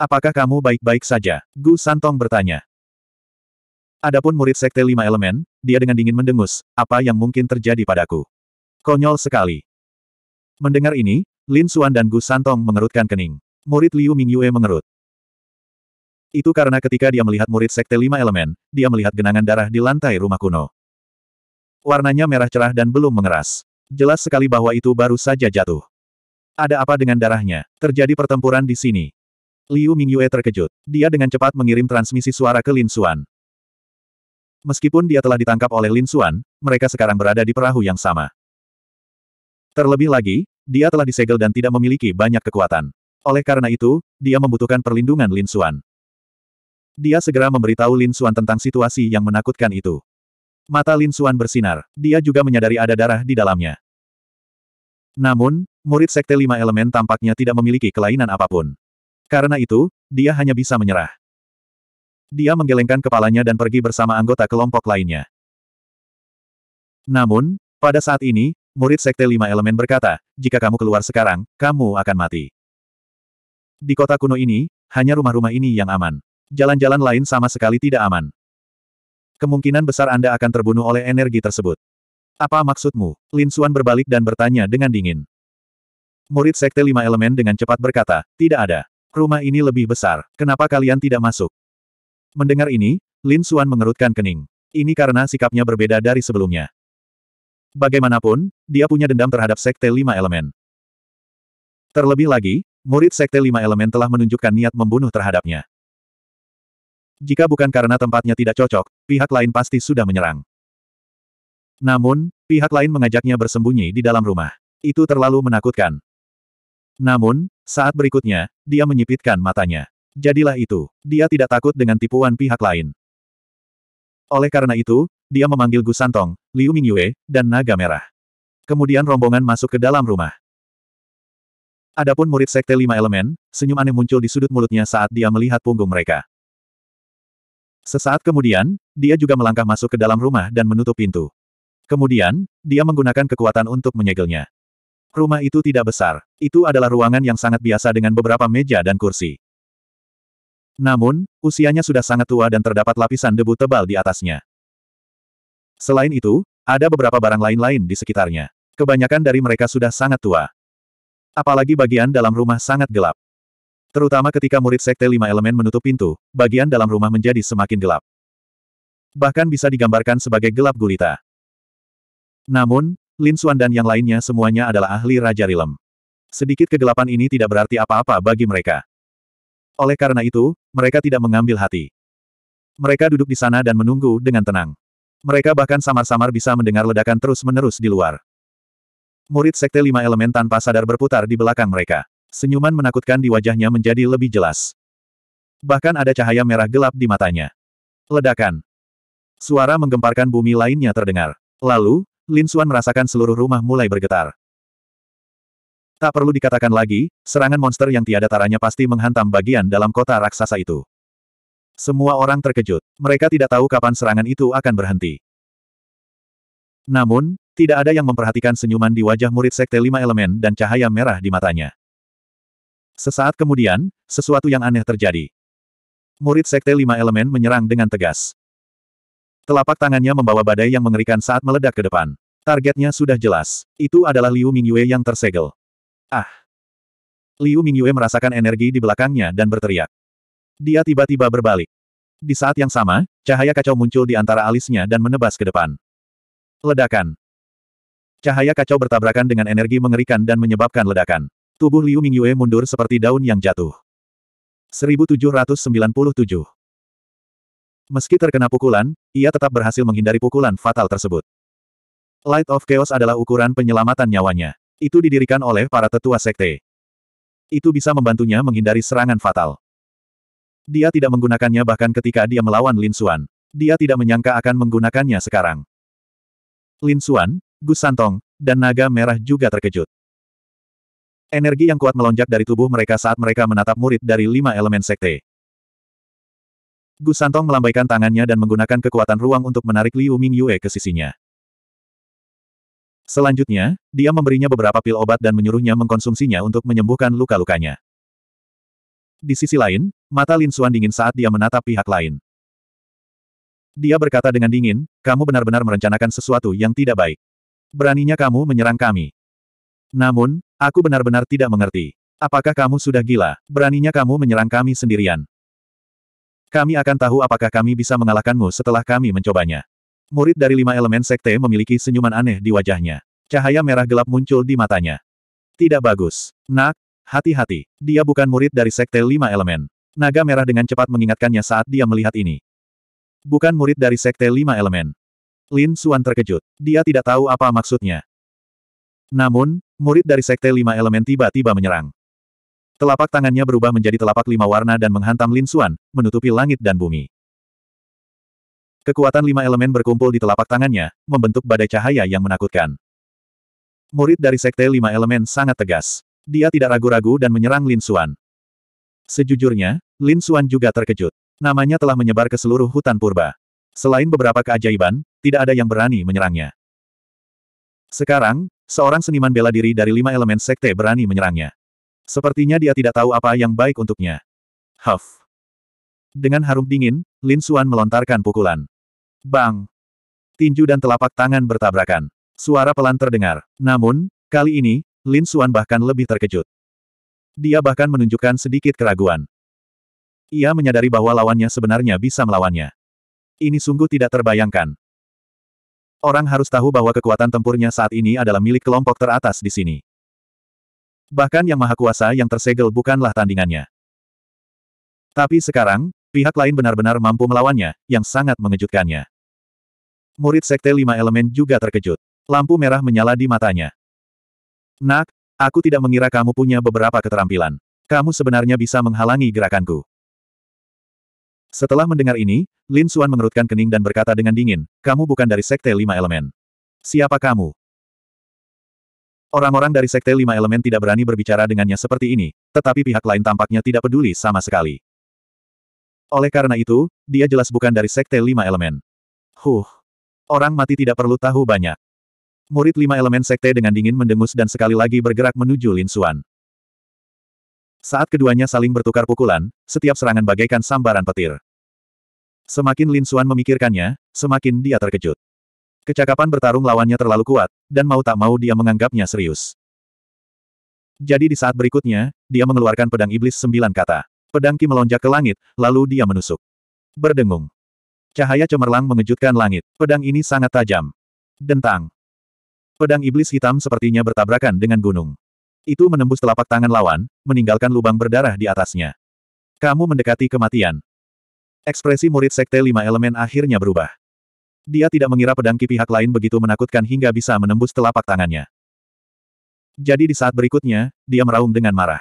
Apakah kamu baik-baik saja? Gu Santong bertanya. Adapun murid sekte lima elemen, dia dengan dingin mendengus, apa yang mungkin terjadi padaku? Konyol sekali. Mendengar ini, Lin Suan dan Gu Santong mengerutkan kening. Murid Liu Mingyue mengerut. Itu karena ketika dia melihat murid sekte lima elemen, dia melihat genangan darah di lantai rumah kuno. Warnanya merah cerah dan belum mengeras. Jelas sekali bahwa itu baru saja jatuh. Ada apa dengan darahnya? Terjadi pertempuran di sini. Liu Mingyue terkejut. Dia dengan cepat mengirim transmisi suara ke Lin Xuan. Meskipun dia telah ditangkap oleh Lin Xuan, mereka sekarang berada di perahu yang sama. Terlebih lagi, dia telah disegel dan tidak memiliki banyak kekuatan. Oleh karena itu, dia membutuhkan perlindungan Lin Xuan. Dia segera memberitahu Lin Xuan tentang situasi yang menakutkan itu. Mata Lin Xuan bersinar. Dia juga menyadari ada darah di dalamnya. Namun, murid Sekte Lima Elemen tampaknya tidak memiliki kelainan apapun. Karena itu, dia hanya bisa menyerah. Dia menggelengkan kepalanya dan pergi bersama anggota kelompok lainnya. Namun, pada saat ini, murid Sekte Lima Elemen berkata, jika kamu keluar sekarang, kamu akan mati. Di kota kuno ini, hanya rumah-rumah ini yang aman. Jalan-jalan lain sama sekali tidak aman. Kemungkinan besar Anda akan terbunuh oleh energi tersebut. Apa maksudmu? Lin Xuan berbalik dan bertanya dengan dingin. Murid Sekte Lima Elemen dengan cepat berkata, tidak ada. Rumah ini lebih besar, kenapa kalian tidak masuk? Mendengar ini, Lin Xuan mengerutkan kening. Ini karena sikapnya berbeda dari sebelumnya. Bagaimanapun, dia punya dendam terhadap Sekte Lima Elemen. Terlebih lagi, murid Sekte Lima Elemen telah menunjukkan niat membunuh terhadapnya. Jika bukan karena tempatnya tidak cocok, pihak lain pasti sudah menyerang. Namun, pihak lain mengajaknya bersembunyi di dalam rumah. Itu terlalu menakutkan. Namun, saat berikutnya, dia menyipitkan matanya. Jadilah itu, dia tidak takut dengan tipuan pihak lain. Oleh karena itu, dia memanggil Gu Santong, Liu Mingyue, dan Naga Merah. Kemudian rombongan masuk ke dalam rumah. Adapun murid sekte lima elemen, senyum aneh muncul di sudut mulutnya saat dia melihat punggung mereka. Sesaat kemudian, dia juga melangkah masuk ke dalam rumah dan menutup pintu. Kemudian, dia menggunakan kekuatan untuk menyegelnya. Rumah itu tidak besar. Itu adalah ruangan yang sangat biasa dengan beberapa meja dan kursi. Namun, usianya sudah sangat tua dan terdapat lapisan debu tebal di atasnya. Selain itu, ada beberapa barang lain-lain di sekitarnya. Kebanyakan dari mereka sudah sangat tua. Apalagi bagian dalam rumah sangat gelap. Terutama ketika murid Sekte Lima Elemen menutup pintu, bagian dalam rumah menjadi semakin gelap. Bahkan bisa digambarkan sebagai gelap gulita. Namun, Lin Xuan dan yang lainnya semuanya adalah ahli Raja Rilem. Sedikit kegelapan ini tidak berarti apa-apa bagi mereka. Oleh karena itu, mereka tidak mengambil hati. Mereka duduk di sana dan menunggu dengan tenang. Mereka bahkan samar-samar bisa mendengar ledakan terus-menerus di luar. Murid Sekte Lima Elemen tanpa sadar berputar di belakang mereka. Senyuman menakutkan di wajahnya menjadi lebih jelas. Bahkan ada cahaya merah gelap di matanya. Ledakan. Suara menggemparkan bumi lainnya terdengar. Lalu, Lin Xuan merasakan seluruh rumah mulai bergetar. Tak perlu dikatakan lagi, serangan monster yang tiada taranya pasti menghantam bagian dalam kota raksasa itu. Semua orang terkejut. Mereka tidak tahu kapan serangan itu akan berhenti. Namun, tidak ada yang memperhatikan senyuman di wajah murid sekte lima elemen dan cahaya merah di matanya. Sesaat kemudian, sesuatu yang aneh terjadi. Murid sekte lima elemen menyerang dengan tegas. Telapak tangannya membawa badai yang mengerikan saat meledak ke depan. Targetnya sudah jelas. Itu adalah Liu Mingyue yang tersegel. Ah! Liu Mingyue merasakan energi di belakangnya dan berteriak. Dia tiba-tiba berbalik. Di saat yang sama, cahaya kacau muncul di antara alisnya dan menebas ke depan. Ledakan. Cahaya kacau bertabrakan dengan energi mengerikan dan menyebabkan ledakan. Tubuh Liu Mingyue mundur seperti daun yang jatuh. 1797 Meski terkena pukulan, ia tetap berhasil menghindari pukulan fatal tersebut. Light of Chaos adalah ukuran penyelamatan nyawanya. Itu didirikan oleh para tetua sekte. Itu bisa membantunya menghindari serangan fatal. Dia tidak menggunakannya bahkan ketika dia melawan Lin Xuan. Dia tidak menyangka akan menggunakannya sekarang. Lin Xuan, Gusantong, dan naga merah juga terkejut. Energi yang kuat melonjak dari tubuh mereka saat mereka menatap murid dari lima elemen sekte. Gusantong melambaikan tangannya dan menggunakan kekuatan ruang untuk menarik Liu Yue ke sisinya. Selanjutnya, dia memberinya beberapa pil obat dan menyuruhnya mengkonsumsinya untuk menyembuhkan luka-lukanya. Di sisi lain, mata Lin Xuan dingin saat dia menatap pihak lain. Dia berkata dengan dingin, kamu benar-benar merencanakan sesuatu yang tidak baik. Beraninya kamu menyerang kami. Namun, aku benar-benar tidak mengerti. Apakah kamu sudah gila? Beraninya kamu menyerang kami sendirian. Kami akan tahu apakah kami bisa mengalahkanmu setelah kami mencobanya. Murid dari lima elemen sekte memiliki senyuman aneh di wajahnya. Cahaya merah gelap muncul di matanya. Tidak bagus. Nak, hati-hati. Dia bukan murid dari sekte lima elemen. Naga merah dengan cepat mengingatkannya saat dia melihat ini. Bukan murid dari sekte lima elemen. Lin Suan terkejut. Dia tidak tahu apa maksudnya. Namun, murid dari Sekte Lima Elemen tiba-tiba menyerang. Telapak tangannya berubah menjadi telapak lima warna dan menghantam Lin Suan, menutupi langit dan bumi. Kekuatan lima elemen berkumpul di telapak tangannya, membentuk badai cahaya yang menakutkan. Murid dari Sekte Lima Elemen sangat tegas. Dia tidak ragu-ragu dan menyerang Lin Suan. Sejujurnya, Lin Suan juga terkejut. Namanya telah menyebar ke seluruh hutan purba. Selain beberapa keajaiban, tidak ada yang berani menyerangnya. Sekarang, seorang seniman bela diri dari lima elemen sekte berani menyerangnya. Sepertinya dia tidak tahu apa yang baik untuknya. Huff. Dengan harum dingin, Lin Suan melontarkan pukulan. Bang! Tinju dan telapak tangan bertabrakan. Suara pelan terdengar. Namun, kali ini, Lin Suan bahkan lebih terkejut. Dia bahkan menunjukkan sedikit keraguan. Ia menyadari bahwa lawannya sebenarnya bisa melawannya. Ini sungguh tidak terbayangkan. Orang harus tahu bahwa kekuatan tempurnya saat ini adalah milik kelompok teratas di sini. Bahkan yang maha kuasa yang tersegel bukanlah tandingannya. Tapi sekarang, pihak lain benar-benar mampu melawannya, yang sangat mengejutkannya. Murid Sekte Lima Elemen juga terkejut. Lampu merah menyala di matanya. Nak, aku tidak mengira kamu punya beberapa keterampilan. Kamu sebenarnya bisa menghalangi gerakanku. Setelah mendengar ini, Lin Suan mengerutkan kening dan berkata dengan dingin, kamu bukan dari Sekte Lima Elemen. Siapa kamu? Orang-orang dari Sekte Lima Elemen tidak berani berbicara dengannya seperti ini, tetapi pihak lain tampaknya tidak peduli sama sekali. Oleh karena itu, dia jelas bukan dari Sekte Lima Elemen. Huh. Orang mati tidak perlu tahu banyak. Murid lima elemen sekte dengan dingin mendengus dan sekali lagi bergerak menuju Lin Suan. Saat keduanya saling bertukar pukulan, setiap serangan bagaikan sambaran petir. Semakin Lin Suan memikirkannya, semakin dia terkejut. Kecakapan bertarung lawannya terlalu kuat, dan mau tak mau dia menganggapnya serius. Jadi di saat berikutnya, dia mengeluarkan pedang iblis sembilan kata. Pedang Ki melonjak ke langit, lalu dia menusuk. Berdengung. Cahaya cemerlang mengejutkan langit. Pedang ini sangat tajam. Dentang. Pedang iblis hitam sepertinya bertabrakan dengan gunung. Itu menembus telapak tangan lawan, meninggalkan lubang berdarah di atasnya. Kamu mendekati kematian. Ekspresi murid Sekte Lima Elemen akhirnya berubah. Dia tidak mengira pedang ki pihak lain begitu menakutkan hingga bisa menembus telapak tangannya. Jadi di saat berikutnya, dia meraung dengan marah.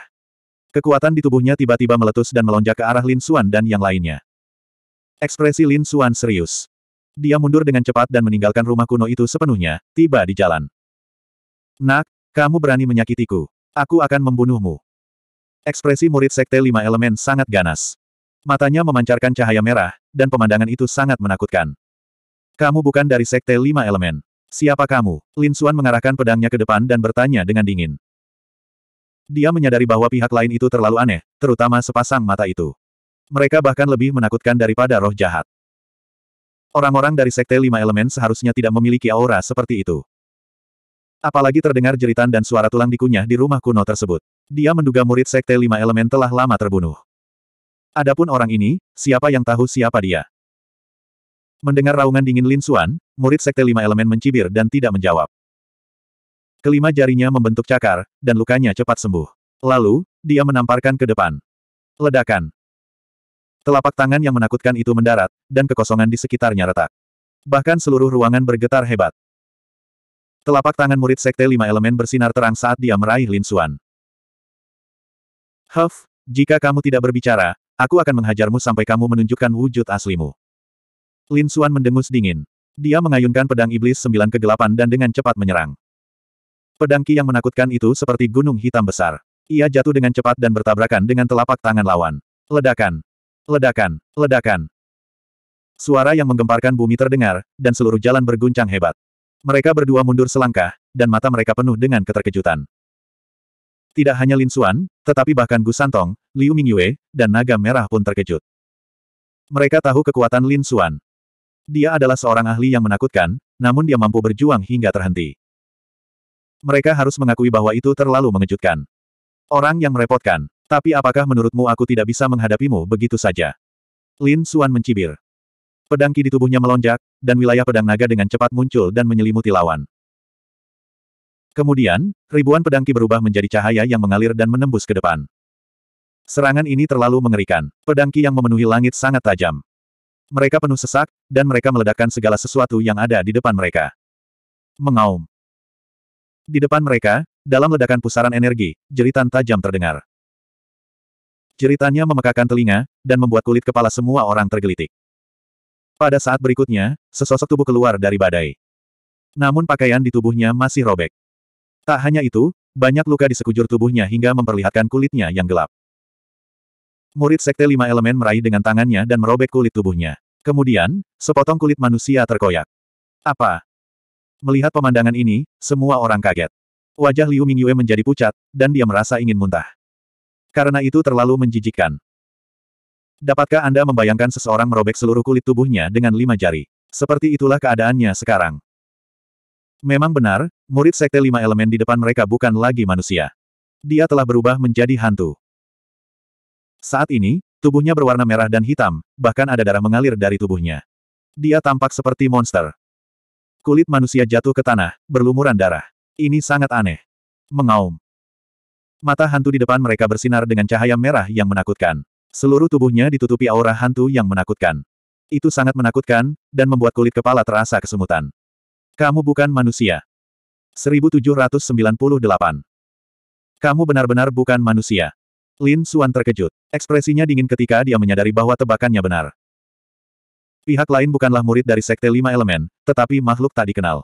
Kekuatan di tubuhnya tiba-tiba meletus dan melonjak ke arah Lin Xuan dan yang lainnya. Ekspresi Lin Xuan serius. Dia mundur dengan cepat dan meninggalkan rumah kuno itu sepenuhnya, tiba di jalan. Nak, kamu berani menyakitiku. Aku akan membunuhmu. Ekspresi murid Sekte Lima Elemen sangat ganas. Matanya memancarkan cahaya merah, dan pemandangan itu sangat menakutkan. Kamu bukan dari Sekte Lima Elemen. Siapa kamu? Lin Suan mengarahkan pedangnya ke depan dan bertanya dengan dingin. Dia menyadari bahwa pihak lain itu terlalu aneh, terutama sepasang mata itu. Mereka bahkan lebih menakutkan daripada roh jahat. Orang-orang dari Sekte Lima Elemen seharusnya tidak memiliki aura seperti itu. Apalagi terdengar jeritan dan suara tulang dikunyah di rumah kuno tersebut. Dia menduga murid sekte lima elemen telah lama terbunuh. Adapun orang ini, siapa yang tahu siapa dia? Mendengar raungan dingin Lin Suan, murid sekte lima elemen mencibir dan tidak menjawab. Kelima jarinya membentuk cakar, dan lukanya cepat sembuh. Lalu, dia menamparkan ke depan. Ledakan. Telapak tangan yang menakutkan itu mendarat, dan kekosongan di sekitarnya retak. Bahkan seluruh ruangan bergetar hebat. Telapak tangan murid Sekte Lima Elemen bersinar terang saat dia meraih Lin Xuan. Huff, jika kamu tidak berbicara, aku akan menghajarmu sampai kamu menunjukkan wujud aslimu. Lin Xuan mendengus dingin. Dia mengayunkan pedang iblis sembilan kegelapan dan dengan cepat menyerang. Pedang Ki yang menakutkan itu seperti gunung hitam besar. Ia jatuh dengan cepat dan bertabrakan dengan telapak tangan lawan. Ledakan! Ledakan! Ledakan! Suara yang menggemparkan bumi terdengar, dan seluruh jalan berguncang hebat. Mereka berdua mundur selangkah, dan mata mereka penuh dengan keterkejutan. Tidak hanya Lin Xuan, tetapi bahkan Gu Santong, Liu Mingyue, dan Naga Merah pun terkejut. Mereka tahu kekuatan Lin Xuan. Dia adalah seorang ahli yang menakutkan, namun dia mampu berjuang hingga terhenti. Mereka harus mengakui bahwa itu terlalu mengejutkan. Orang yang merepotkan. Tapi apakah menurutmu aku tidak bisa menghadapimu begitu saja? Lin Xuan mencibir. Pedang ki di tubuhnya melonjak, dan wilayah pedang naga dengan cepat muncul dan menyelimuti lawan. Kemudian, ribuan pedang ki berubah menjadi cahaya yang mengalir dan menembus ke depan. Serangan ini terlalu mengerikan. Pedang ki yang memenuhi langit sangat tajam. Mereka penuh sesak, dan mereka meledakkan segala sesuatu yang ada di depan mereka. Mengaum. Di depan mereka, dalam ledakan pusaran energi, jeritan tajam terdengar. Jeritannya memekakan telinga, dan membuat kulit kepala semua orang tergelitik. Pada saat berikutnya, sesosok tubuh keluar dari badai. Namun pakaian di tubuhnya masih robek. Tak hanya itu, banyak luka di sekujur tubuhnya hingga memperlihatkan kulitnya yang gelap. Murid Sekte Lima Elemen meraih dengan tangannya dan merobek kulit tubuhnya. Kemudian, sepotong kulit manusia terkoyak. Apa? Melihat pemandangan ini, semua orang kaget. Wajah Liu Mingyue menjadi pucat, dan dia merasa ingin muntah. Karena itu terlalu menjijikkan. Dapatkah Anda membayangkan seseorang merobek seluruh kulit tubuhnya dengan lima jari? Seperti itulah keadaannya sekarang. Memang benar, murid sekte lima elemen di depan mereka bukan lagi manusia. Dia telah berubah menjadi hantu. Saat ini, tubuhnya berwarna merah dan hitam, bahkan ada darah mengalir dari tubuhnya. Dia tampak seperti monster. Kulit manusia jatuh ke tanah, berlumuran darah. Ini sangat aneh. Mengaum. Mata hantu di depan mereka bersinar dengan cahaya merah yang menakutkan. Seluruh tubuhnya ditutupi aura hantu yang menakutkan. Itu sangat menakutkan, dan membuat kulit kepala terasa kesemutan. Kamu bukan manusia. 1798. Kamu benar-benar bukan manusia. Lin Suan terkejut. Ekspresinya dingin ketika dia menyadari bahwa tebakannya benar. Pihak lain bukanlah murid dari Sekte Lima Elemen, tetapi makhluk tak dikenal.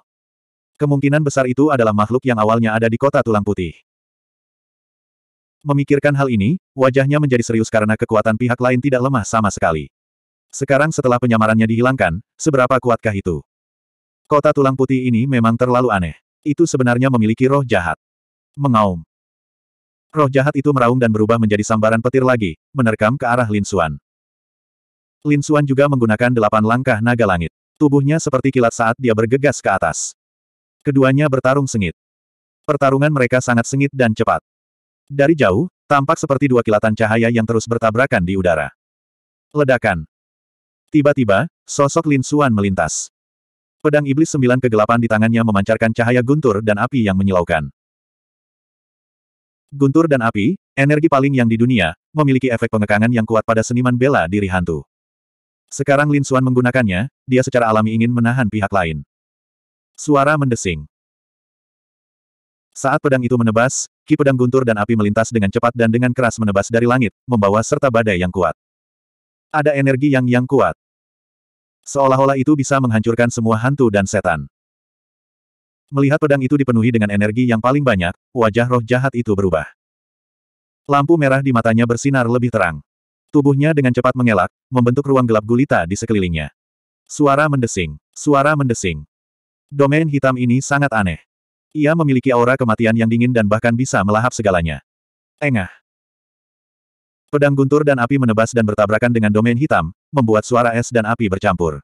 Kemungkinan besar itu adalah makhluk yang awalnya ada di kota tulang putih. Memikirkan hal ini, wajahnya menjadi serius karena kekuatan pihak lain tidak lemah sama sekali. Sekarang setelah penyamarannya dihilangkan, seberapa kuatkah itu? Kota tulang putih ini memang terlalu aneh. Itu sebenarnya memiliki roh jahat. Mengaum. Roh jahat itu meraung dan berubah menjadi sambaran petir lagi, menerkam ke arah Lin Xuan. Lin Xuan juga menggunakan delapan langkah naga langit. Tubuhnya seperti kilat saat dia bergegas ke atas. Keduanya bertarung sengit. Pertarungan mereka sangat sengit dan cepat. Dari jauh, tampak seperti dua kilatan cahaya yang terus bertabrakan di udara. Ledakan. Tiba-tiba, sosok Lin Suan melintas. Pedang iblis sembilan kegelapan di tangannya memancarkan cahaya guntur dan api yang menyilaukan. Guntur dan api, energi paling yang di dunia, memiliki efek pengekangan yang kuat pada seniman bela diri hantu. Sekarang Lin Suan menggunakannya, dia secara alami ingin menahan pihak lain. Suara mendesing. Saat pedang itu menebas, Ki pedang guntur dan api melintas dengan cepat dan dengan keras menebas dari langit, membawa serta badai yang kuat. Ada energi yang yang kuat. Seolah-olah itu bisa menghancurkan semua hantu dan setan. Melihat pedang itu dipenuhi dengan energi yang paling banyak, wajah roh jahat itu berubah. Lampu merah di matanya bersinar lebih terang. Tubuhnya dengan cepat mengelak, membentuk ruang gelap gulita di sekelilingnya. Suara mendesing, suara mendesing. Domain hitam ini sangat aneh. Ia memiliki aura kematian yang dingin dan bahkan bisa melahap segalanya. Engah. Pedang guntur dan api menebas dan bertabrakan dengan domain hitam, membuat suara es dan api bercampur.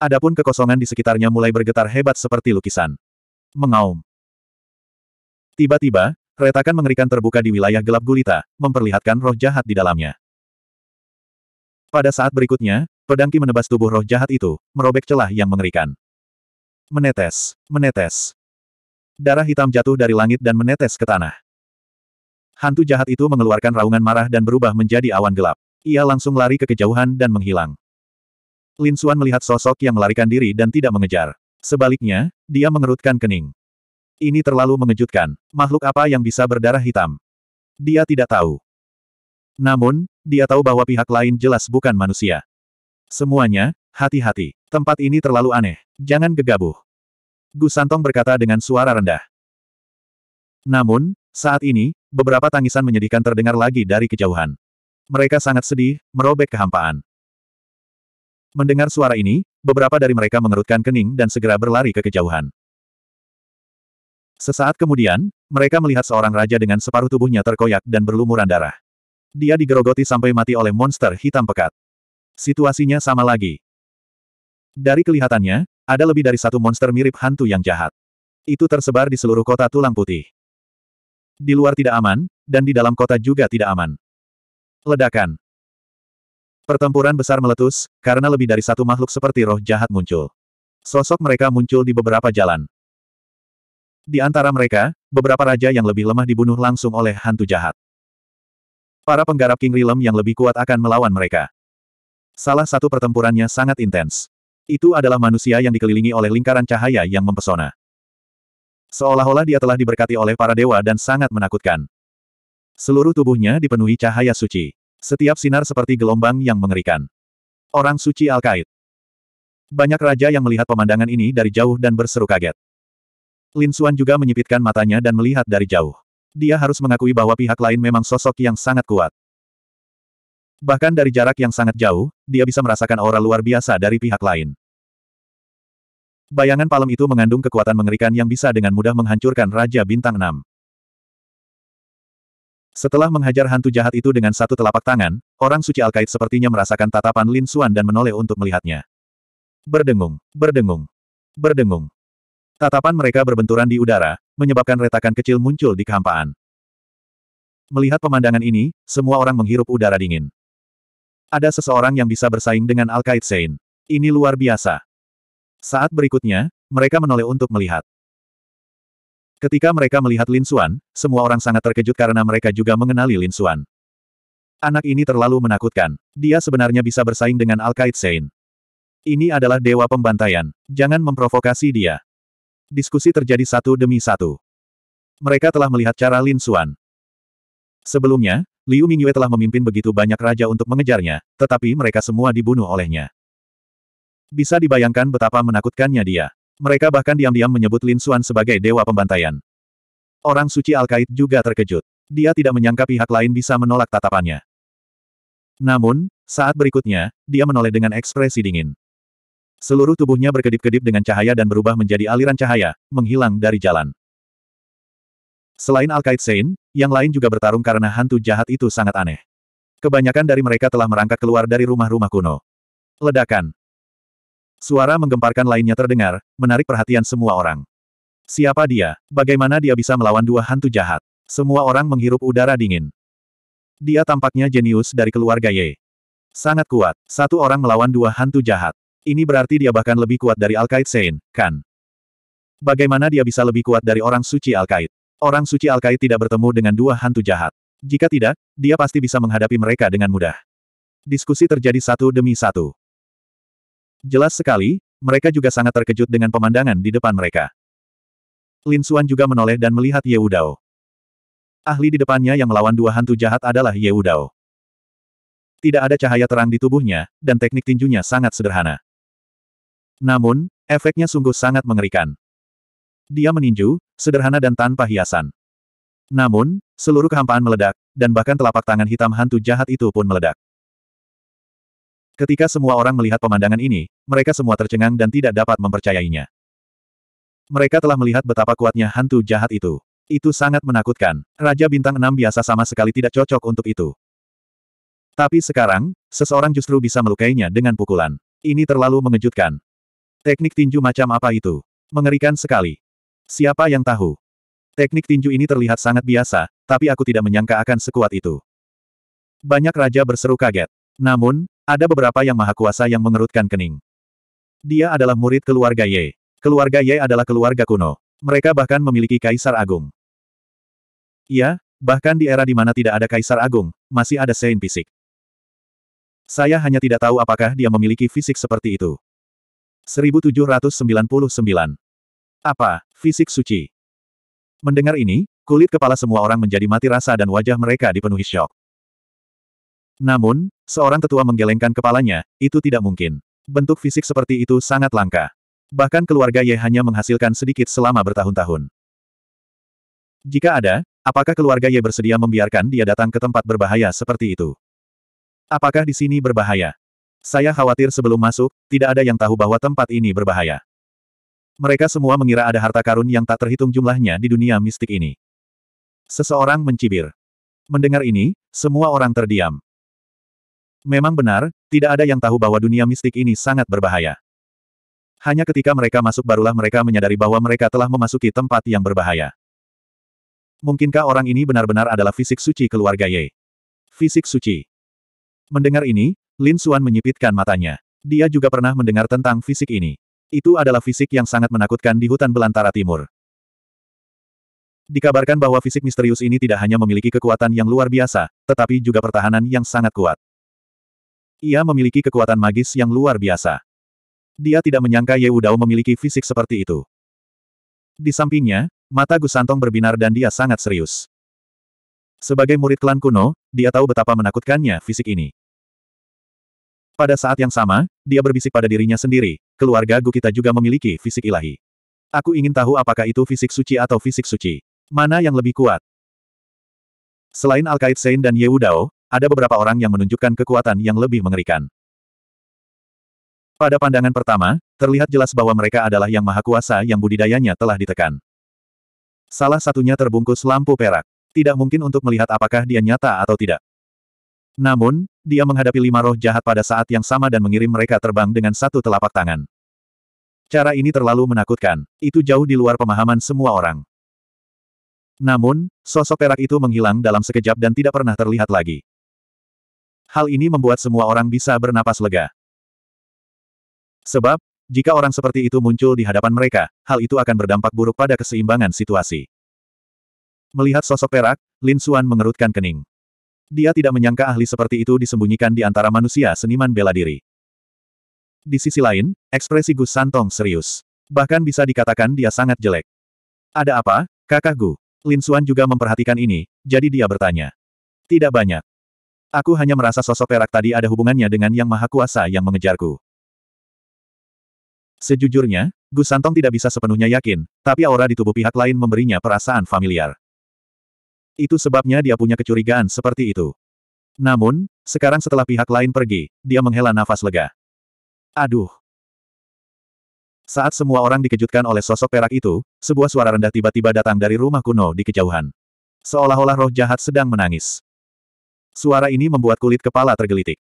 Adapun kekosongan di sekitarnya mulai bergetar hebat seperti lukisan. Mengaum. Tiba-tiba, retakan mengerikan terbuka di wilayah gelap gulita, memperlihatkan roh jahat di dalamnya. Pada saat berikutnya, pedang ki menebas tubuh roh jahat itu, merobek celah yang mengerikan. Menetes, menetes, Darah hitam jatuh dari langit dan menetes ke tanah. Hantu jahat itu mengeluarkan raungan marah dan berubah menjadi awan gelap. Ia langsung lari ke kejauhan dan menghilang. Lin Xuan melihat sosok yang melarikan diri dan tidak mengejar. Sebaliknya, dia mengerutkan kening. Ini terlalu mengejutkan. Makhluk apa yang bisa berdarah hitam? Dia tidak tahu. Namun, dia tahu bahwa pihak lain jelas bukan manusia. Semuanya, hati-hati. Tempat ini terlalu aneh. Jangan gegabah. Gu Santong berkata dengan suara rendah. Namun, saat ini, beberapa tangisan menyedihkan terdengar lagi dari kejauhan. Mereka sangat sedih, merobek kehampaan. Mendengar suara ini, beberapa dari mereka mengerutkan kening dan segera berlari ke kejauhan. Sesaat kemudian, mereka melihat seorang raja dengan separuh tubuhnya terkoyak dan berlumuran darah. Dia digerogoti sampai mati oleh monster hitam pekat. Situasinya sama lagi. Dari kelihatannya, ada lebih dari satu monster mirip hantu yang jahat. Itu tersebar di seluruh kota tulang putih. Di luar tidak aman, dan di dalam kota juga tidak aman. Ledakan. Pertempuran besar meletus, karena lebih dari satu makhluk seperti roh jahat muncul. Sosok mereka muncul di beberapa jalan. Di antara mereka, beberapa raja yang lebih lemah dibunuh langsung oleh hantu jahat. Para penggarap King Rilem yang lebih kuat akan melawan mereka. Salah satu pertempurannya sangat intens. Itu adalah manusia yang dikelilingi oleh lingkaran cahaya yang mempesona. Seolah-olah dia telah diberkati oleh para dewa dan sangat menakutkan. Seluruh tubuhnya dipenuhi cahaya suci. Setiap sinar seperti gelombang yang mengerikan. Orang suci Al-Ka'id. Banyak raja yang melihat pemandangan ini dari jauh dan berseru kaget. Lin Xuan juga menyipitkan matanya dan melihat dari jauh. Dia harus mengakui bahwa pihak lain memang sosok yang sangat kuat. Bahkan dari jarak yang sangat jauh, dia bisa merasakan aura luar biasa dari pihak lain. Bayangan palem itu mengandung kekuatan mengerikan yang bisa dengan mudah menghancurkan Raja Bintang 6. Setelah menghajar hantu jahat itu dengan satu telapak tangan, orang suci Alkait sepertinya merasakan tatapan Lin Xuan dan menoleh untuk melihatnya. Berdengung, berdengung, berdengung. Tatapan mereka berbenturan di udara, menyebabkan retakan kecil muncul di kehampaan. Melihat pemandangan ini, semua orang menghirup udara dingin. Ada seseorang yang bisa bersaing dengan Alkaid Sein. Ini luar biasa. Saat berikutnya, mereka menoleh untuk melihat. Ketika mereka melihat Lin Xuan, semua orang sangat terkejut karena mereka juga mengenali Lin Xuan. Anak ini terlalu menakutkan. Dia sebenarnya bisa bersaing dengan Alkaid Sein. Ini adalah dewa pembantaian. Jangan memprovokasi dia. Diskusi terjadi satu demi satu. Mereka telah melihat cara Lin Xuan. Sebelumnya, Liu Mingyue telah memimpin begitu banyak raja untuk mengejarnya, tetapi mereka semua dibunuh olehnya. Bisa dibayangkan betapa menakutkannya dia. Mereka bahkan diam-diam menyebut Lin Xuan sebagai dewa pembantaian. Orang suci Alkait juga terkejut. Dia tidak menyangka pihak lain bisa menolak tatapannya. Namun, saat berikutnya, dia menoleh dengan ekspresi dingin. Seluruh tubuhnya berkedip-kedip dengan cahaya dan berubah menjadi aliran cahaya, menghilang dari jalan. Selain Alkait Sein, yang lain juga bertarung karena hantu jahat itu sangat aneh. Kebanyakan dari mereka telah merangkak keluar dari rumah-rumah kuno. Ledakan. Suara menggemparkan lainnya terdengar, menarik perhatian semua orang. Siapa dia? Bagaimana dia bisa melawan dua hantu jahat? Semua orang menghirup udara dingin. Dia tampaknya jenius dari keluarga Ye. Sangat kuat. Satu orang melawan dua hantu jahat. Ini berarti dia bahkan lebih kuat dari Alkait Sein, kan? Bagaimana dia bisa lebih kuat dari orang suci al Alkait? Orang suci Kai tidak bertemu dengan dua hantu jahat. Jika tidak, dia pasti bisa menghadapi mereka dengan mudah. Diskusi terjadi satu demi satu. Jelas sekali, mereka juga sangat terkejut dengan pemandangan di depan mereka. Lin Suan juga menoleh dan melihat Ye Udao. Ahli di depannya yang melawan dua hantu jahat adalah Ye Udao. Tidak ada cahaya terang di tubuhnya, dan teknik tinjunya sangat sederhana. Namun, efeknya sungguh sangat mengerikan. Dia meninju, sederhana dan tanpa hiasan. Namun, seluruh kehampaan meledak, dan bahkan telapak tangan hitam hantu jahat itu pun meledak. Ketika semua orang melihat pemandangan ini, mereka semua tercengang dan tidak dapat mempercayainya. Mereka telah melihat betapa kuatnya hantu jahat itu. Itu sangat menakutkan. Raja Bintang enam biasa sama sekali tidak cocok untuk itu. Tapi sekarang, seseorang justru bisa melukainya dengan pukulan. Ini terlalu mengejutkan. Teknik tinju macam apa itu? Mengerikan sekali. Siapa yang tahu? Teknik tinju ini terlihat sangat biasa, tapi aku tidak menyangka akan sekuat itu. Banyak raja berseru kaget. Namun, ada beberapa yang maha kuasa yang mengerutkan kening. Dia adalah murid keluarga Ye. Keluarga Ye adalah keluarga kuno. Mereka bahkan memiliki kaisar agung. Ya, bahkan di era di mana tidak ada kaisar agung, masih ada sein fisik. Saya hanya tidak tahu apakah dia memiliki fisik seperti itu. 1799 apa, fisik suci? Mendengar ini, kulit kepala semua orang menjadi mati rasa dan wajah mereka dipenuhi syok. Namun, seorang tetua menggelengkan kepalanya, itu tidak mungkin. Bentuk fisik seperti itu sangat langka. Bahkan keluarga Ye hanya menghasilkan sedikit selama bertahun-tahun. Jika ada, apakah keluarga Ye bersedia membiarkan dia datang ke tempat berbahaya seperti itu? Apakah di sini berbahaya? Saya khawatir sebelum masuk, tidak ada yang tahu bahwa tempat ini berbahaya. Mereka semua mengira ada harta karun yang tak terhitung jumlahnya di dunia mistik ini. Seseorang mencibir. Mendengar ini, semua orang terdiam. Memang benar, tidak ada yang tahu bahwa dunia mistik ini sangat berbahaya. Hanya ketika mereka masuk barulah mereka menyadari bahwa mereka telah memasuki tempat yang berbahaya. Mungkinkah orang ini benar-benar adalah fisik suci keluarga Ye? Fisik suci. Mendengar ini, Lin Xuan menyipitkan matanya. Dia juga pernah mendengar tentang fisik ini. Itu adalah fisik yang sangat menakutkan di hutan belantara timur. Dikabarkan bahwa fisik misterius ini tidak hanya memiliki kekuatan yang luar biasa, tetapi juga pertahanan yang sangat kuat. Ia memiliki kekuatan magis yang luar biasa. Dia tidak menyangka Ye Wudao memiliki fisik seperti itu. Di sampingnya, mata Gusantong berbinar dan dia sangat serius. Sebagai murid klan kuno, dia tahu betapa menakutkannya fisik ini. Pada saat yang sama, dia berbisik pada dirinya sendiri, keluarga Gu kita juga memiliki fisik ilahi. Aku ingin tahu apakah itu fisik suci atau fisik suci. Mana yang lebih kuat? Selain al Sein dan Yehudao, ada beberapa orang yang menunjukkan kekuatan yang lebih mengerikan. Pada pandangan pertama, terlihat jelas bahwa mereka adalah yang maha kuasa yang budidayanya telah ditekan. Salah satunya terbungkus lampu perak. Tidak mungkin untuk melihat apakah dia nyata atau tidak. Namun, dia menghadapi lima roh jahat pada saat yang sama dan mengirim mereka terbang dengan satu telapak tangan. Cara ini terlalu menakutkan, itu jauh di luar pemahaman semua orang. Namun, sosok perak itu menghilang dalam sekejap dan tidak pernah terlihat lagi. Hal ini membuat semua orang bisa bernapas lega. Sebab, jika orang seperti itu muncul di hadapan mereka, hal itu akan berdampak buruk pada keseimbangan situasi. Melihat sosok perak, Lin Suan mengerutkan kening. Dia tidak menyangka ahli seperti itu disembunyikan di antara manusia seniman bela diri. Di sisi lain, ekspresi Gus Santong serius. Bahkan bisa dikatakan dia sangat jelek. Ada apa, kakak Gu? Lin Xuan juga memperhatikan ini, jadi dia bertanya. Tidak banyak. Aku hanya merasa sosok perak tadi ada hubungannya dengan Yang Maha Kuasa yang mengejarku. Sejujurnya, Gus Santong tidak bisa sepenuhnya yakin, tapi aura di tubuh pihak lain memberinya perasaan familiar. Itu sebabnya dia punya kecurigaan seperti itu. Namun, sekarang setelah pihak lain pergi, dia menghela nafas lega. Aduh. Saat semua orang dikejutkan oleh sosok perak itu, sebuah suara rendah tiba-tiba datang dari rumah kuno di kejauhan. Seolah-olah roh jahat sedang menangis. Suara ini membuat kulit kepala tergelitik.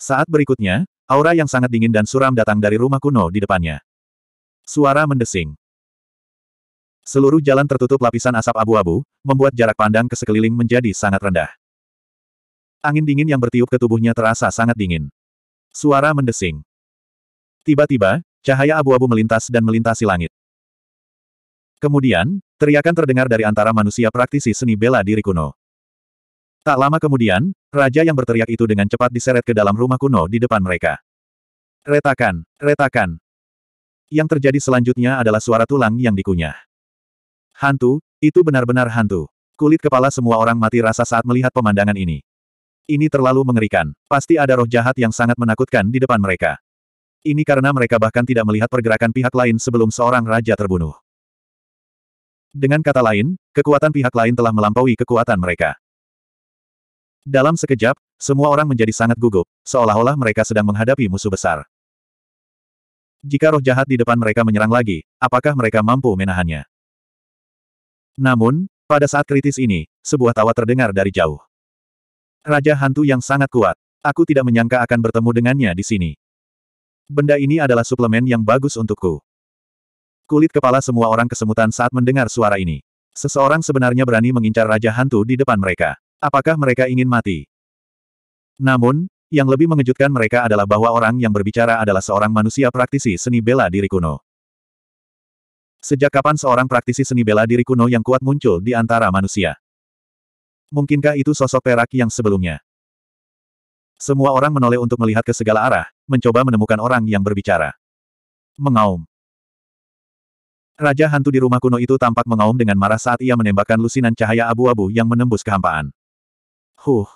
Saat berikutnya, aura yang sangat dingin dan suram datang dari rumah kuno di depannya. Suara mendesing. Seluruh jalan tertutup lapisan asap abu-abu, membuat jarak pandang ke sekeliling menjadi sangat rendah. Angin dingin yang bertiup ke tubuhnya terasa sangat dingin. Suara mendesing. Tiba-tiba, cahaya abu-abu melintas dan melintasi langit. Kemudian, teriakan terdengar dari antara manusia praktisi seni bela diri kuno. Tak lama kemudian, raja yang berteriak itu dengan cepat diseret ke dalam rumah kuno di depan mereka. Retakan, retakan. Yang terjadi selanjutnya adalah suara tulang yang dikunyah. Hantu, itu benar-benar hantu. Kulit kepala semua orang mati rasa saat melihat pemandangan ini. Ini terlalu mengerikan. Pasti ada roh jahat yang sangat menakutkan di depan mereka. Ini karena mereka bahkan tidak melihat pergerakan pihak lain sebelum seorang raja terbunuh. Dengan kata lain, kekuatan pihak lain telah melampaui kekuatan mereka. Dalam sekejap, semua orang menjadi sangat gugup, seolah-olah mereka sedang menghadapi musuh besar. Jika roh jahat di depan mereka menyerang lagi, apakah mereka mampu menahannya? Namun, pada saat kritis ini, sebuah tawa terdengar dari jauh. Raja hantu yang sangat kuat. Aku tidak menyangka akan bertemu dengannya di sini. Benda ini adalah suplemen yang bagus untukku. Kulit kepala semua orang kesemutan saat mendengar suara ini. Seseorang sebenarnya berani mengincar Raja Hantu di depan mereka. Apakah mereka ingin mati? Namun, yang lebih mengejutkan mereka adalah bahwa orang yang berbicara adalah seorang manusia praktisi seni bela diri kuno. Sejak kapan seorang praktisi seni bela diri kuno yang kuat muncul di antara manusia? Mungkinkah itu sosok perak yang sebelumnya? Semua orang menoleh untuk melihat ke segala arah, mencoba menemukan orang yang berbicara. Mengaum. Raja hantu di rumah kuno itu tampak mengaum dengan marah saat ia menembakkan lusinan cahaya abu-abu yang menembus kehampaan. Huh.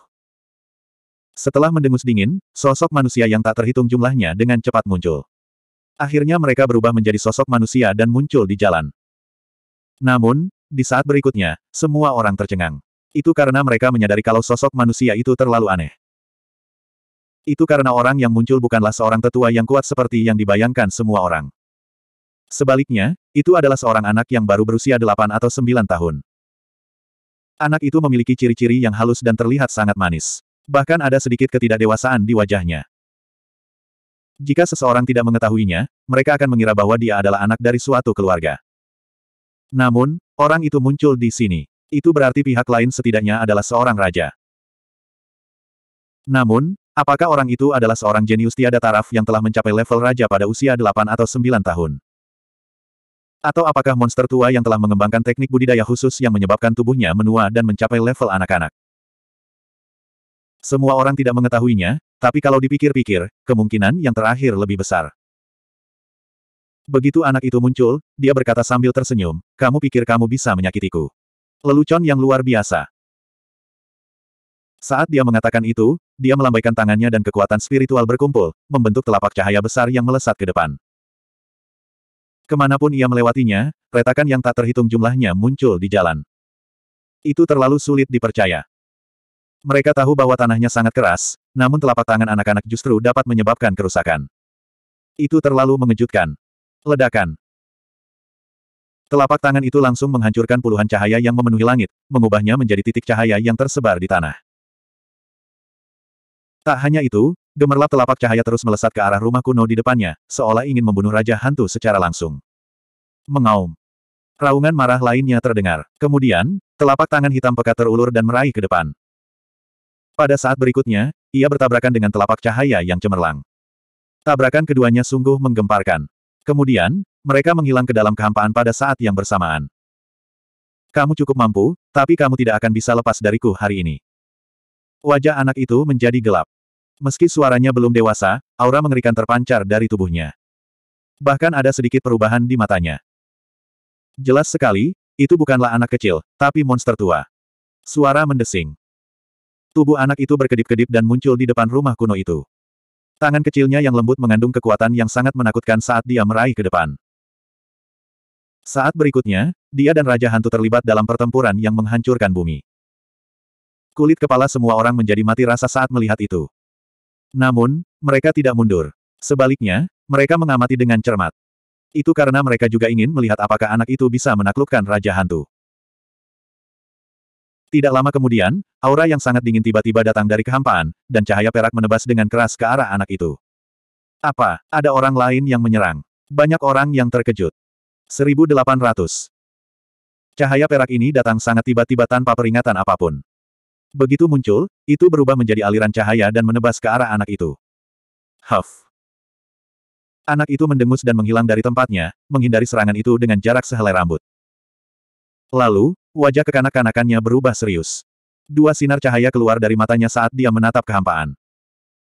Setelah mendengus dingin, sosok manusia yang tak terhitung jumlahnya dengan cepat muncul. Akhirnya mereka berubah menjadi sosok manusia dan muncul di jalan. Namun, di saat berikutnya, semua orang tercengang. Itu karena mereka menyadari kalau sosok manusia itu terlalu aneh. Itu karena orang yang muncul bukanlah seorang tetua yang kuat seperti yang dibayangkan semua orang. Sebaliknya, itu adalah seorang anak yang baru berusia 8 atau 9 tahun. Anak itu memiliki ciri-ciri yang halus dan terlihat sangat manis. Bahkan ada sedikit ketidakdewasaan di wajahnya. Jika seseorang tidak mengetahuinya, mereka akan mengira bahwa dia adalah anak dari suatu keluarga. Namun, orang itu muncul di sini. Itu berarti pihak lain setidaknya adalah seorang raja. Namun, apakah orang itu adalah seorang jenius tiada taraf yang telah mencapai level raja pada usia 8 atau 9 tahun? Atau apakah monster tua yang telah mengembangkan teknik budidaya khusus yang menyebabkan tubuhnya menua dan mencapai level anak-anak? Semua orang tidak mengetahuinya, tapi kalau dipikir-pikir, kemungkinan yang terakhir lebih besar. Begitu anak itu muncul, dia berkata sambil tersenyum, kamu pikir kamu bisa menyakitiku. Lelucon yang luar biasa. Saat dia mengatakan itu, dia melambaikan tangannya dan kekuatan spiritual berkumpul, membentuk telapak cahaya besar yang melesat ke depan. Kemanapun ia melewatinya, retakan yang tak terhitung jumlahnya muncul di jalan. Itu terlalu sulit dipercaya. Mereka tahu bahwa tanahnya sangat keras, namun telapak tangan anak-anak justru dapat menyebabkan kerusakan. Itu terlalu mengejutkan. Ledakan. Telapak tangan itu langsung menghancurkan puluhan cahaya yang memenuhi langit, mengubahnya menjadi titik cahaya yang tersebar di tanah. Tak hanya itu, gemerlap telapak cahaya terus melesat ke arah rumah kuno di depannya, seolah ingin membunuh Raja Hantu secara langsung. Mengaum. Raungan marah lainnya terdengar. Kemudian, telapak tangan hitam pekat terulur dan meraih ke depan. Pada saat berikutnya, ia bertabrakan dengan telapak cahaya yang cemerlang. Tabrakan keduanya sungguh menggemparkan. Kemudian, mereka menghilang ke dalam kehampaan pada saat yang bersamaan. Kamu cukup mampu, tapi kamu tidak akan bisa lepas dariku hari ini. Wajah anak itu menjadi gelap. Meski suaranya belum dewasa, aura mengerikan terpancar dari tubuhnya. Bahkan ada sedikit perubahan di matanya. Jelas sekali, itu bukanlah anak kecil, tapi monster tua. Suara mendesing. Tubuh anak itu berkedip-kedip dan muncul di depan rumah kuno itu. Tangan kecilnya yang lembut mengandung kekuatan yang sangat menakutkan saat dia meraih ke depan. Saat berikutnya, dia dan Raja Hantu terlibat dalam pertempuran yang menghancurkan bumi. Kulit kepala semua orang menjadi mati rasa saat melihat itu. Namun, mereka tidak mundur. Sebaliknya, mereka mengamati dengan cermat. Itu karena mereka juga ingin melihat apakah anak itu bisa menaklukkan Raja Hantu. Tidak lama kemudian, aura yang sangat dingin tiba-tiba datang dari kehampaan, dan cahaya perak menebas dengan keras ke arah anak itu. Apa, ada orang lain yang menyerang? Banyak orang yang terkejut. 1800. Cahaya perak ini datang sangat tiba-tiba tanpa peringatan apapun. Begitu muncul, itu berubah menjadi aliran cahaya dan menebas ke arah anak itu. Huff. Anak itu mendengus dan menghilang dari tempatnya, menghindari serangan itu dengan jarak sehelai rambut. Lalu, Wajah kekanak-kanakannya berubah serius. Dua sinar cahaya keluar dari matanya saat dia menatap kehampaan.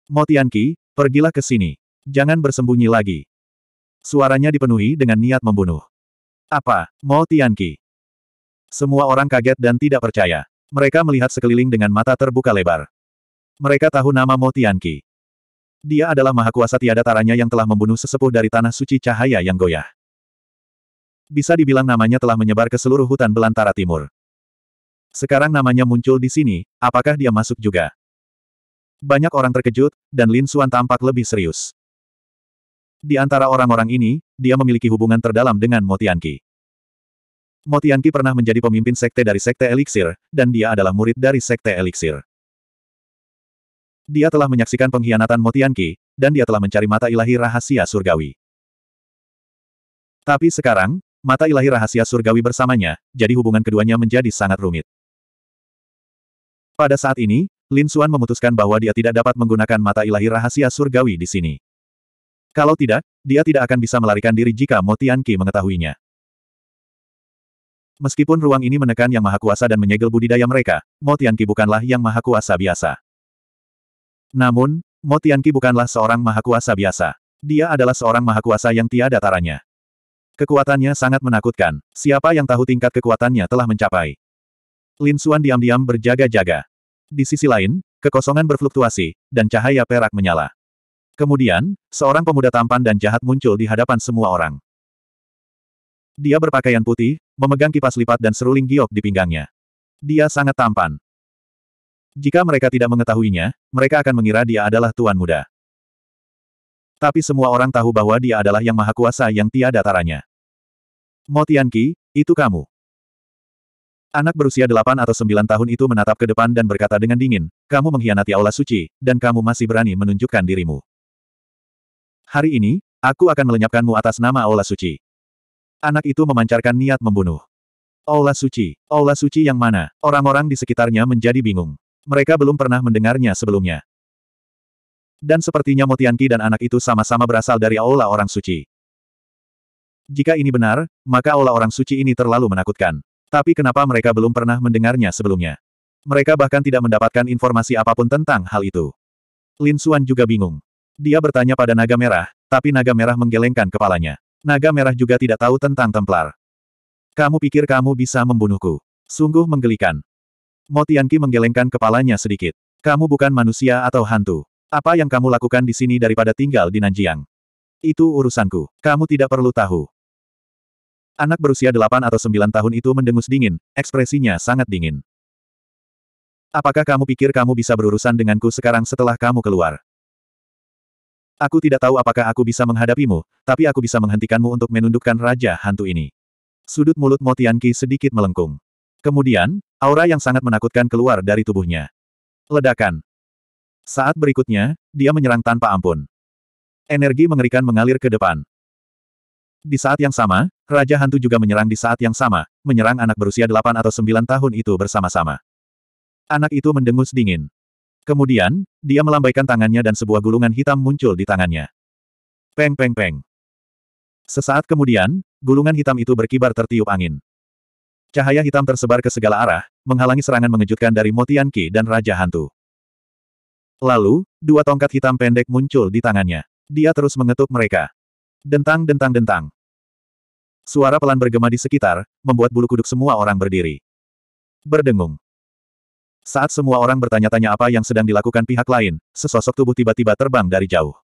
Motianki, pergilah ke sini. Jangan bersembunyi lagi. Suaranya dipenuhi dengan niat membunuh. Apa, Motianki? Semua orang kaget dan tidak percaya. Mereka melihat sekeliling dengan mata terbuka lebar. Mereka tahu nama Motianki. Dia adalah mahakuasa tiada taranya yang telah membunuh sesepuh dari tanah suci cahaya yang goyah. Bisa dibilang namanya telah menyebar ke seluruh hutan belantara timur. Sekarang namanya muncul di sini, apakah dia masuk juga? Banyak orang terkejut, dan Lin Xuan tampak lebih serius. Di antara orang-orang ini, dia memiliki hubungan terdalam dengan Motianki. Motianki pernah menjadi pemimpin sekte dari sekte Elixir, dan dia adalah murid dari sekte Elixir. Dia telah menyaksikan pengkhianatan Motianki, dan dia telah mencari mata ilahi rahasia surgawi. Tapi sekarang, mata ilahi rahasia surgawi bersamanya, jadi hubungan keduanya menjadi sangat rumit. Pada saat ini, Lin Xuan memutuskan bahwa dia tidak dapat menggunakan mata ilahi rahasia surgawi di sini. Kalau tidak, dia tidak akan bisa melarikan diri jika Mo Tianqi mengetahuinya. Meskipun ruang ini menekan Yang Maha Kuasa dan menyegel budidaya mereka, Mo Tianqi bukanlah Yang Maha Kuasa biasa. Namun, Mo Tianqi bukanlah seorang Maha Kuasa biasa. Dia adalah seorang Maha Kuasa yang tiada taranya. Kekuatannya sangat menakutkan. Siapa yang tahu tingkat kekuatannya telah mencapai? Lin Xuan diam-diam berjaga-jaga. Di sisi lain, kekosongan berfluktuasi, dan cahaya perak menyala. Kemudian, seorang pemuda tampan dan jahat muncul di hadapan semua orang. Dia berpakaian putih, memegang kipas lipat dan seruling giok di pinggangnya. Dia sangat tampan. Jika mereka tidak mengetahuinya, mereka akan mengira dia adalah tuan muda. Tapi semua orang tahu bahwa dia adalah yang maha kuasa yang tiada taranya. Tianqi, itu kamu. Anak berusia delapan atau sembilan tahun itu menatap ke depan dan berkata dengan dingin, kamu mengkhianati Allah suci, dan kamu masih berani menunjukkan dirimu. Hari ini, aku akan melenyapkanmu atas nama Allah suci. Anak itu memancarkan niat membunuh. Allah suci, Allah suci yang mana? Orang-orang di sekitarnya menjadi bingung. Mereka belum pernah mendengarnya sebelumnya. Dan sepertinya Motianki dan anak itu sama-sama berasal dari aula orang suci. Jika ini benar, maka aula orang suci ini terlalu menakutkan. Tapi kenapa mereka belum pernah mendengarnya sebelumnya? Mereka bahkan tidak mendapatkan informasi apapun tentang hal itu. Lin Xuan juga bingung. Dia bertanya pada naga merah, tapi naga merah menggelengkan kepalanya. Naga merah juga tidak tahu tentang Templar. Kamu pikir kamu bisa membunuhku? Sungguh menggelikan. Motianki menggelengkan kepalanya sedikit. Kamu bukan manusia atau hantu. Apa yang kamu lakukan di sini daripada tinggal di Nanjiang? Itu urusanku. Kamu tidak perlu tahu. Anak berusia 8 atau 9 tahun itu mendengus dingin, ekspresinya sangat dingin. Apakah kamu pikir kamu bisa berurusan denganku sekarang setelah kamu keluar? Aku tidak tahu apakah aku bisa menghadapimu, tapi aku bisa menghentikanmu untuk menundukkan Raja Hantu ini. Sudut mulut Motianki sedikit melengkung. Kemudian, aura yang sangat menakutkan keluar dari tubuhnya. Ledakan, saat berikutnya, dia menyerang tanpa ampun. Energi mengerikan mengalir ke depan. Di saat yang sama, Raja Hantu juga menyerang di saat yang sama, menyerang anak berusia 8 atau 9 tahun itu bersama-sama. Anak itu mendengus dingin. Kemudian, dia melambaikan tangannya dan sebuah gulungan hitam muncul di tangannya. Peng peng peng. Sesaat kemudian, gulungan hitam itu berkibar tertiup angin. Cahaya hitam tersebar ke segala arah, menghalangi serangan mengejutkan dari Motian Motianki dan Raja Hantu. Lalu, dua tongkat hitam pendek muncul di tangannya. Dia terus mengetuk mereka. Dentang dentang dentang. Suara pelan bergema di sekitar, membuat bulu kuduk semua orang berdiri. Berdengung. Saat semua orang bertanya-tanya apa yang sedang dilakukan pihak lain, sesosok tubuh tiba-tiba terbang dari jauh.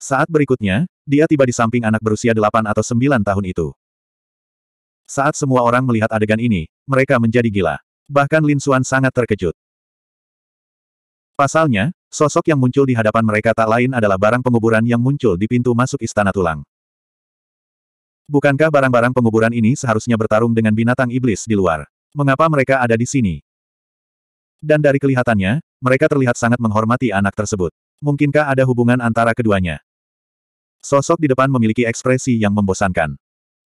Saat berikutnya, dia tiba di samping anak berusia 8 atau 9 tahun itu. Saat semua orang melihat adegan ini, mereka menjadi gila. Bahkan Lin Suan sangat terkejut. Pasalnya, sosok yang muncul di hadapan mereka tak lain adalah barang penguburan yang muncul di pintu masuk istana tulang. Bukankah barang-barang penguburan ini seharusnya bertarung dengan binatang iblis di luar? Mengapa mereka ada di sini? Dan dari kelihatannya, mereka terlihat sangat menghormati anak tersebut. Mungkinkah ada hubungan antara keduanya? Sosok di depan memiliki ekspresi yang membosankan.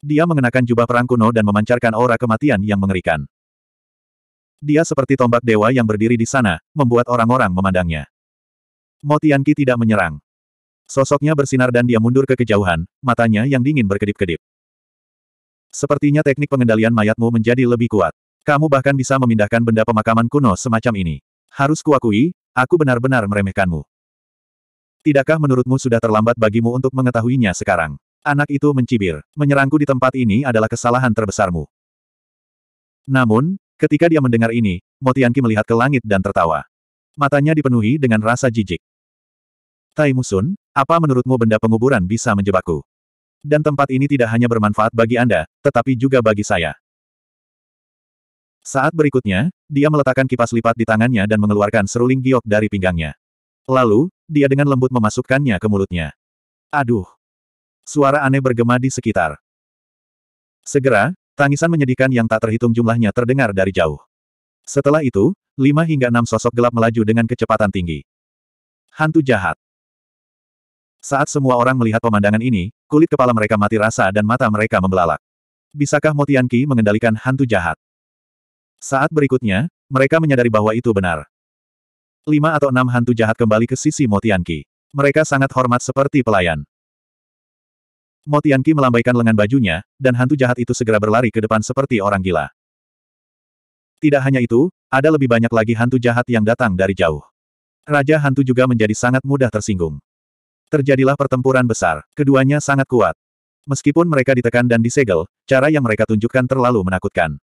Dia mengenakan jubah perang kuno dan memancarkan aura kematian yang mengerikan. Dia seperti tombak dewa yang berdiri di sana, membuat orang-orang memandangnya. Motianki tidak menyerang. Sosoknya bersinar dan dia mundur ke kejauhan, matanya yang dingin berkedip-kedip. Sepertinya teknik pengendalian mayatmu menjadi lebih kuat. Kamu bahkan bisa memindahkan benda pemakaman kuno semacam ini. Harus kuakui, aku benar-benar meremehkanmu. Tidakkah menurutmu sudah terlambat bagimu untuk mengetahuinya sekarang? Anak itu mencibir. Menyerangku di tempat ini adalah kesalahan terbesarmu. Namun, Ketika dia mendengar ini, Motianki melihat ke langit dan tertawa. Matanya dipenuhi dengan rasa jijik. Tai Musun, apa menurutmu benda penguburan bisa menjebakku? Dan tempat ini tidak hanya bermanfaat bagi Anda, tetapi juga bagi saya. Saat berikutnya, dia meletakkan kipas lipat di tangannya dan mengeluarkan seruling giok dari pinggangnya. Lalu, dia dengan lembut memasukkannya ke mulutnya. Aduh! Suara aneh bergema di sekitar. Segera, Tangisan menyedihkan yang tak terhitung jumlahnya terdengar dari jauh. Setelah itu, lima hingga enam sosok gelap melaju dengan kecepatan tinggi. Hantu jahat. Saat semua orang melihat pemandangan ini, kulit kepala mereka mati rasa dan mata mereka membelalak. Bisakah Motianki mengendalikan hantu jahat? Saat berikutnya, mereka menyadari bahwa itu benar. Lima atau enam hantu jahat kembali ke sisi Motianki. Mereka sangat hormat seperti pelayan. Mo Tianqi melambaikan lengan bajunya, dan hantu jahat itu segera berlari ke depan seperti orang gila. Tidak hanya itu, ada lebih banyak lagi hantu jahat yang datang dari jauh. Raja hantu juga menjadi sangat mudah tersinggung. Terjadilah pertempuran besar, keduanya sangat kuat. Meskipun mereka ditekan dan disegel, cara yang mereka tunjukkan terlalu menakutkan.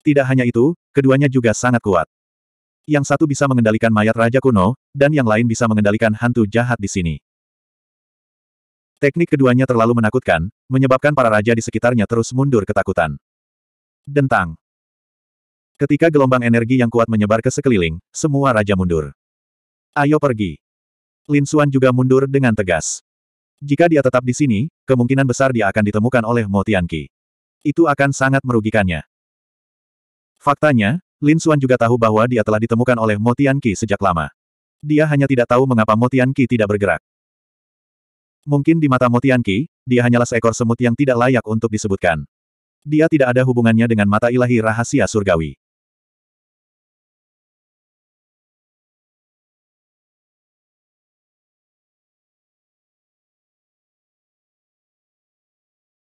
Tidak hanya itu, keduanya juga sangat kuat. Yang satu bisa mengendalikan mayat Raja Kuno, dan yang lain bisa mengendalikan hantu jahat di sini. Teknik keduanya terlalu menakutkan, menyebabkan para raja di sekitarnya terus mundur ketakutan. Dentang. Ketika gelombang energi yang kuat menyebar ke sekeliling, semua raja mundur. Ayo pergi. Lin Xuan juga mundur dengan tegas. Jika dia tetap di sini, kemungkinan besar dia akan ditemukan oleh Mo Tianqi. Itu akan sangat merugikannya. Faktanya, Lin Xuan juga tahu bahwa dia telah ditemukan oleh Mo Tianqi sejak lama. Dia hanya tidak tahu mengapa Mo Tianqi tidak bergerak. Mungkin di mata Motianki, dia hanyalah seekor semut yang tidak layak untuk disebutkan. Dia tidak ada hubungannya dengan mata ilahi rahasia surgawi.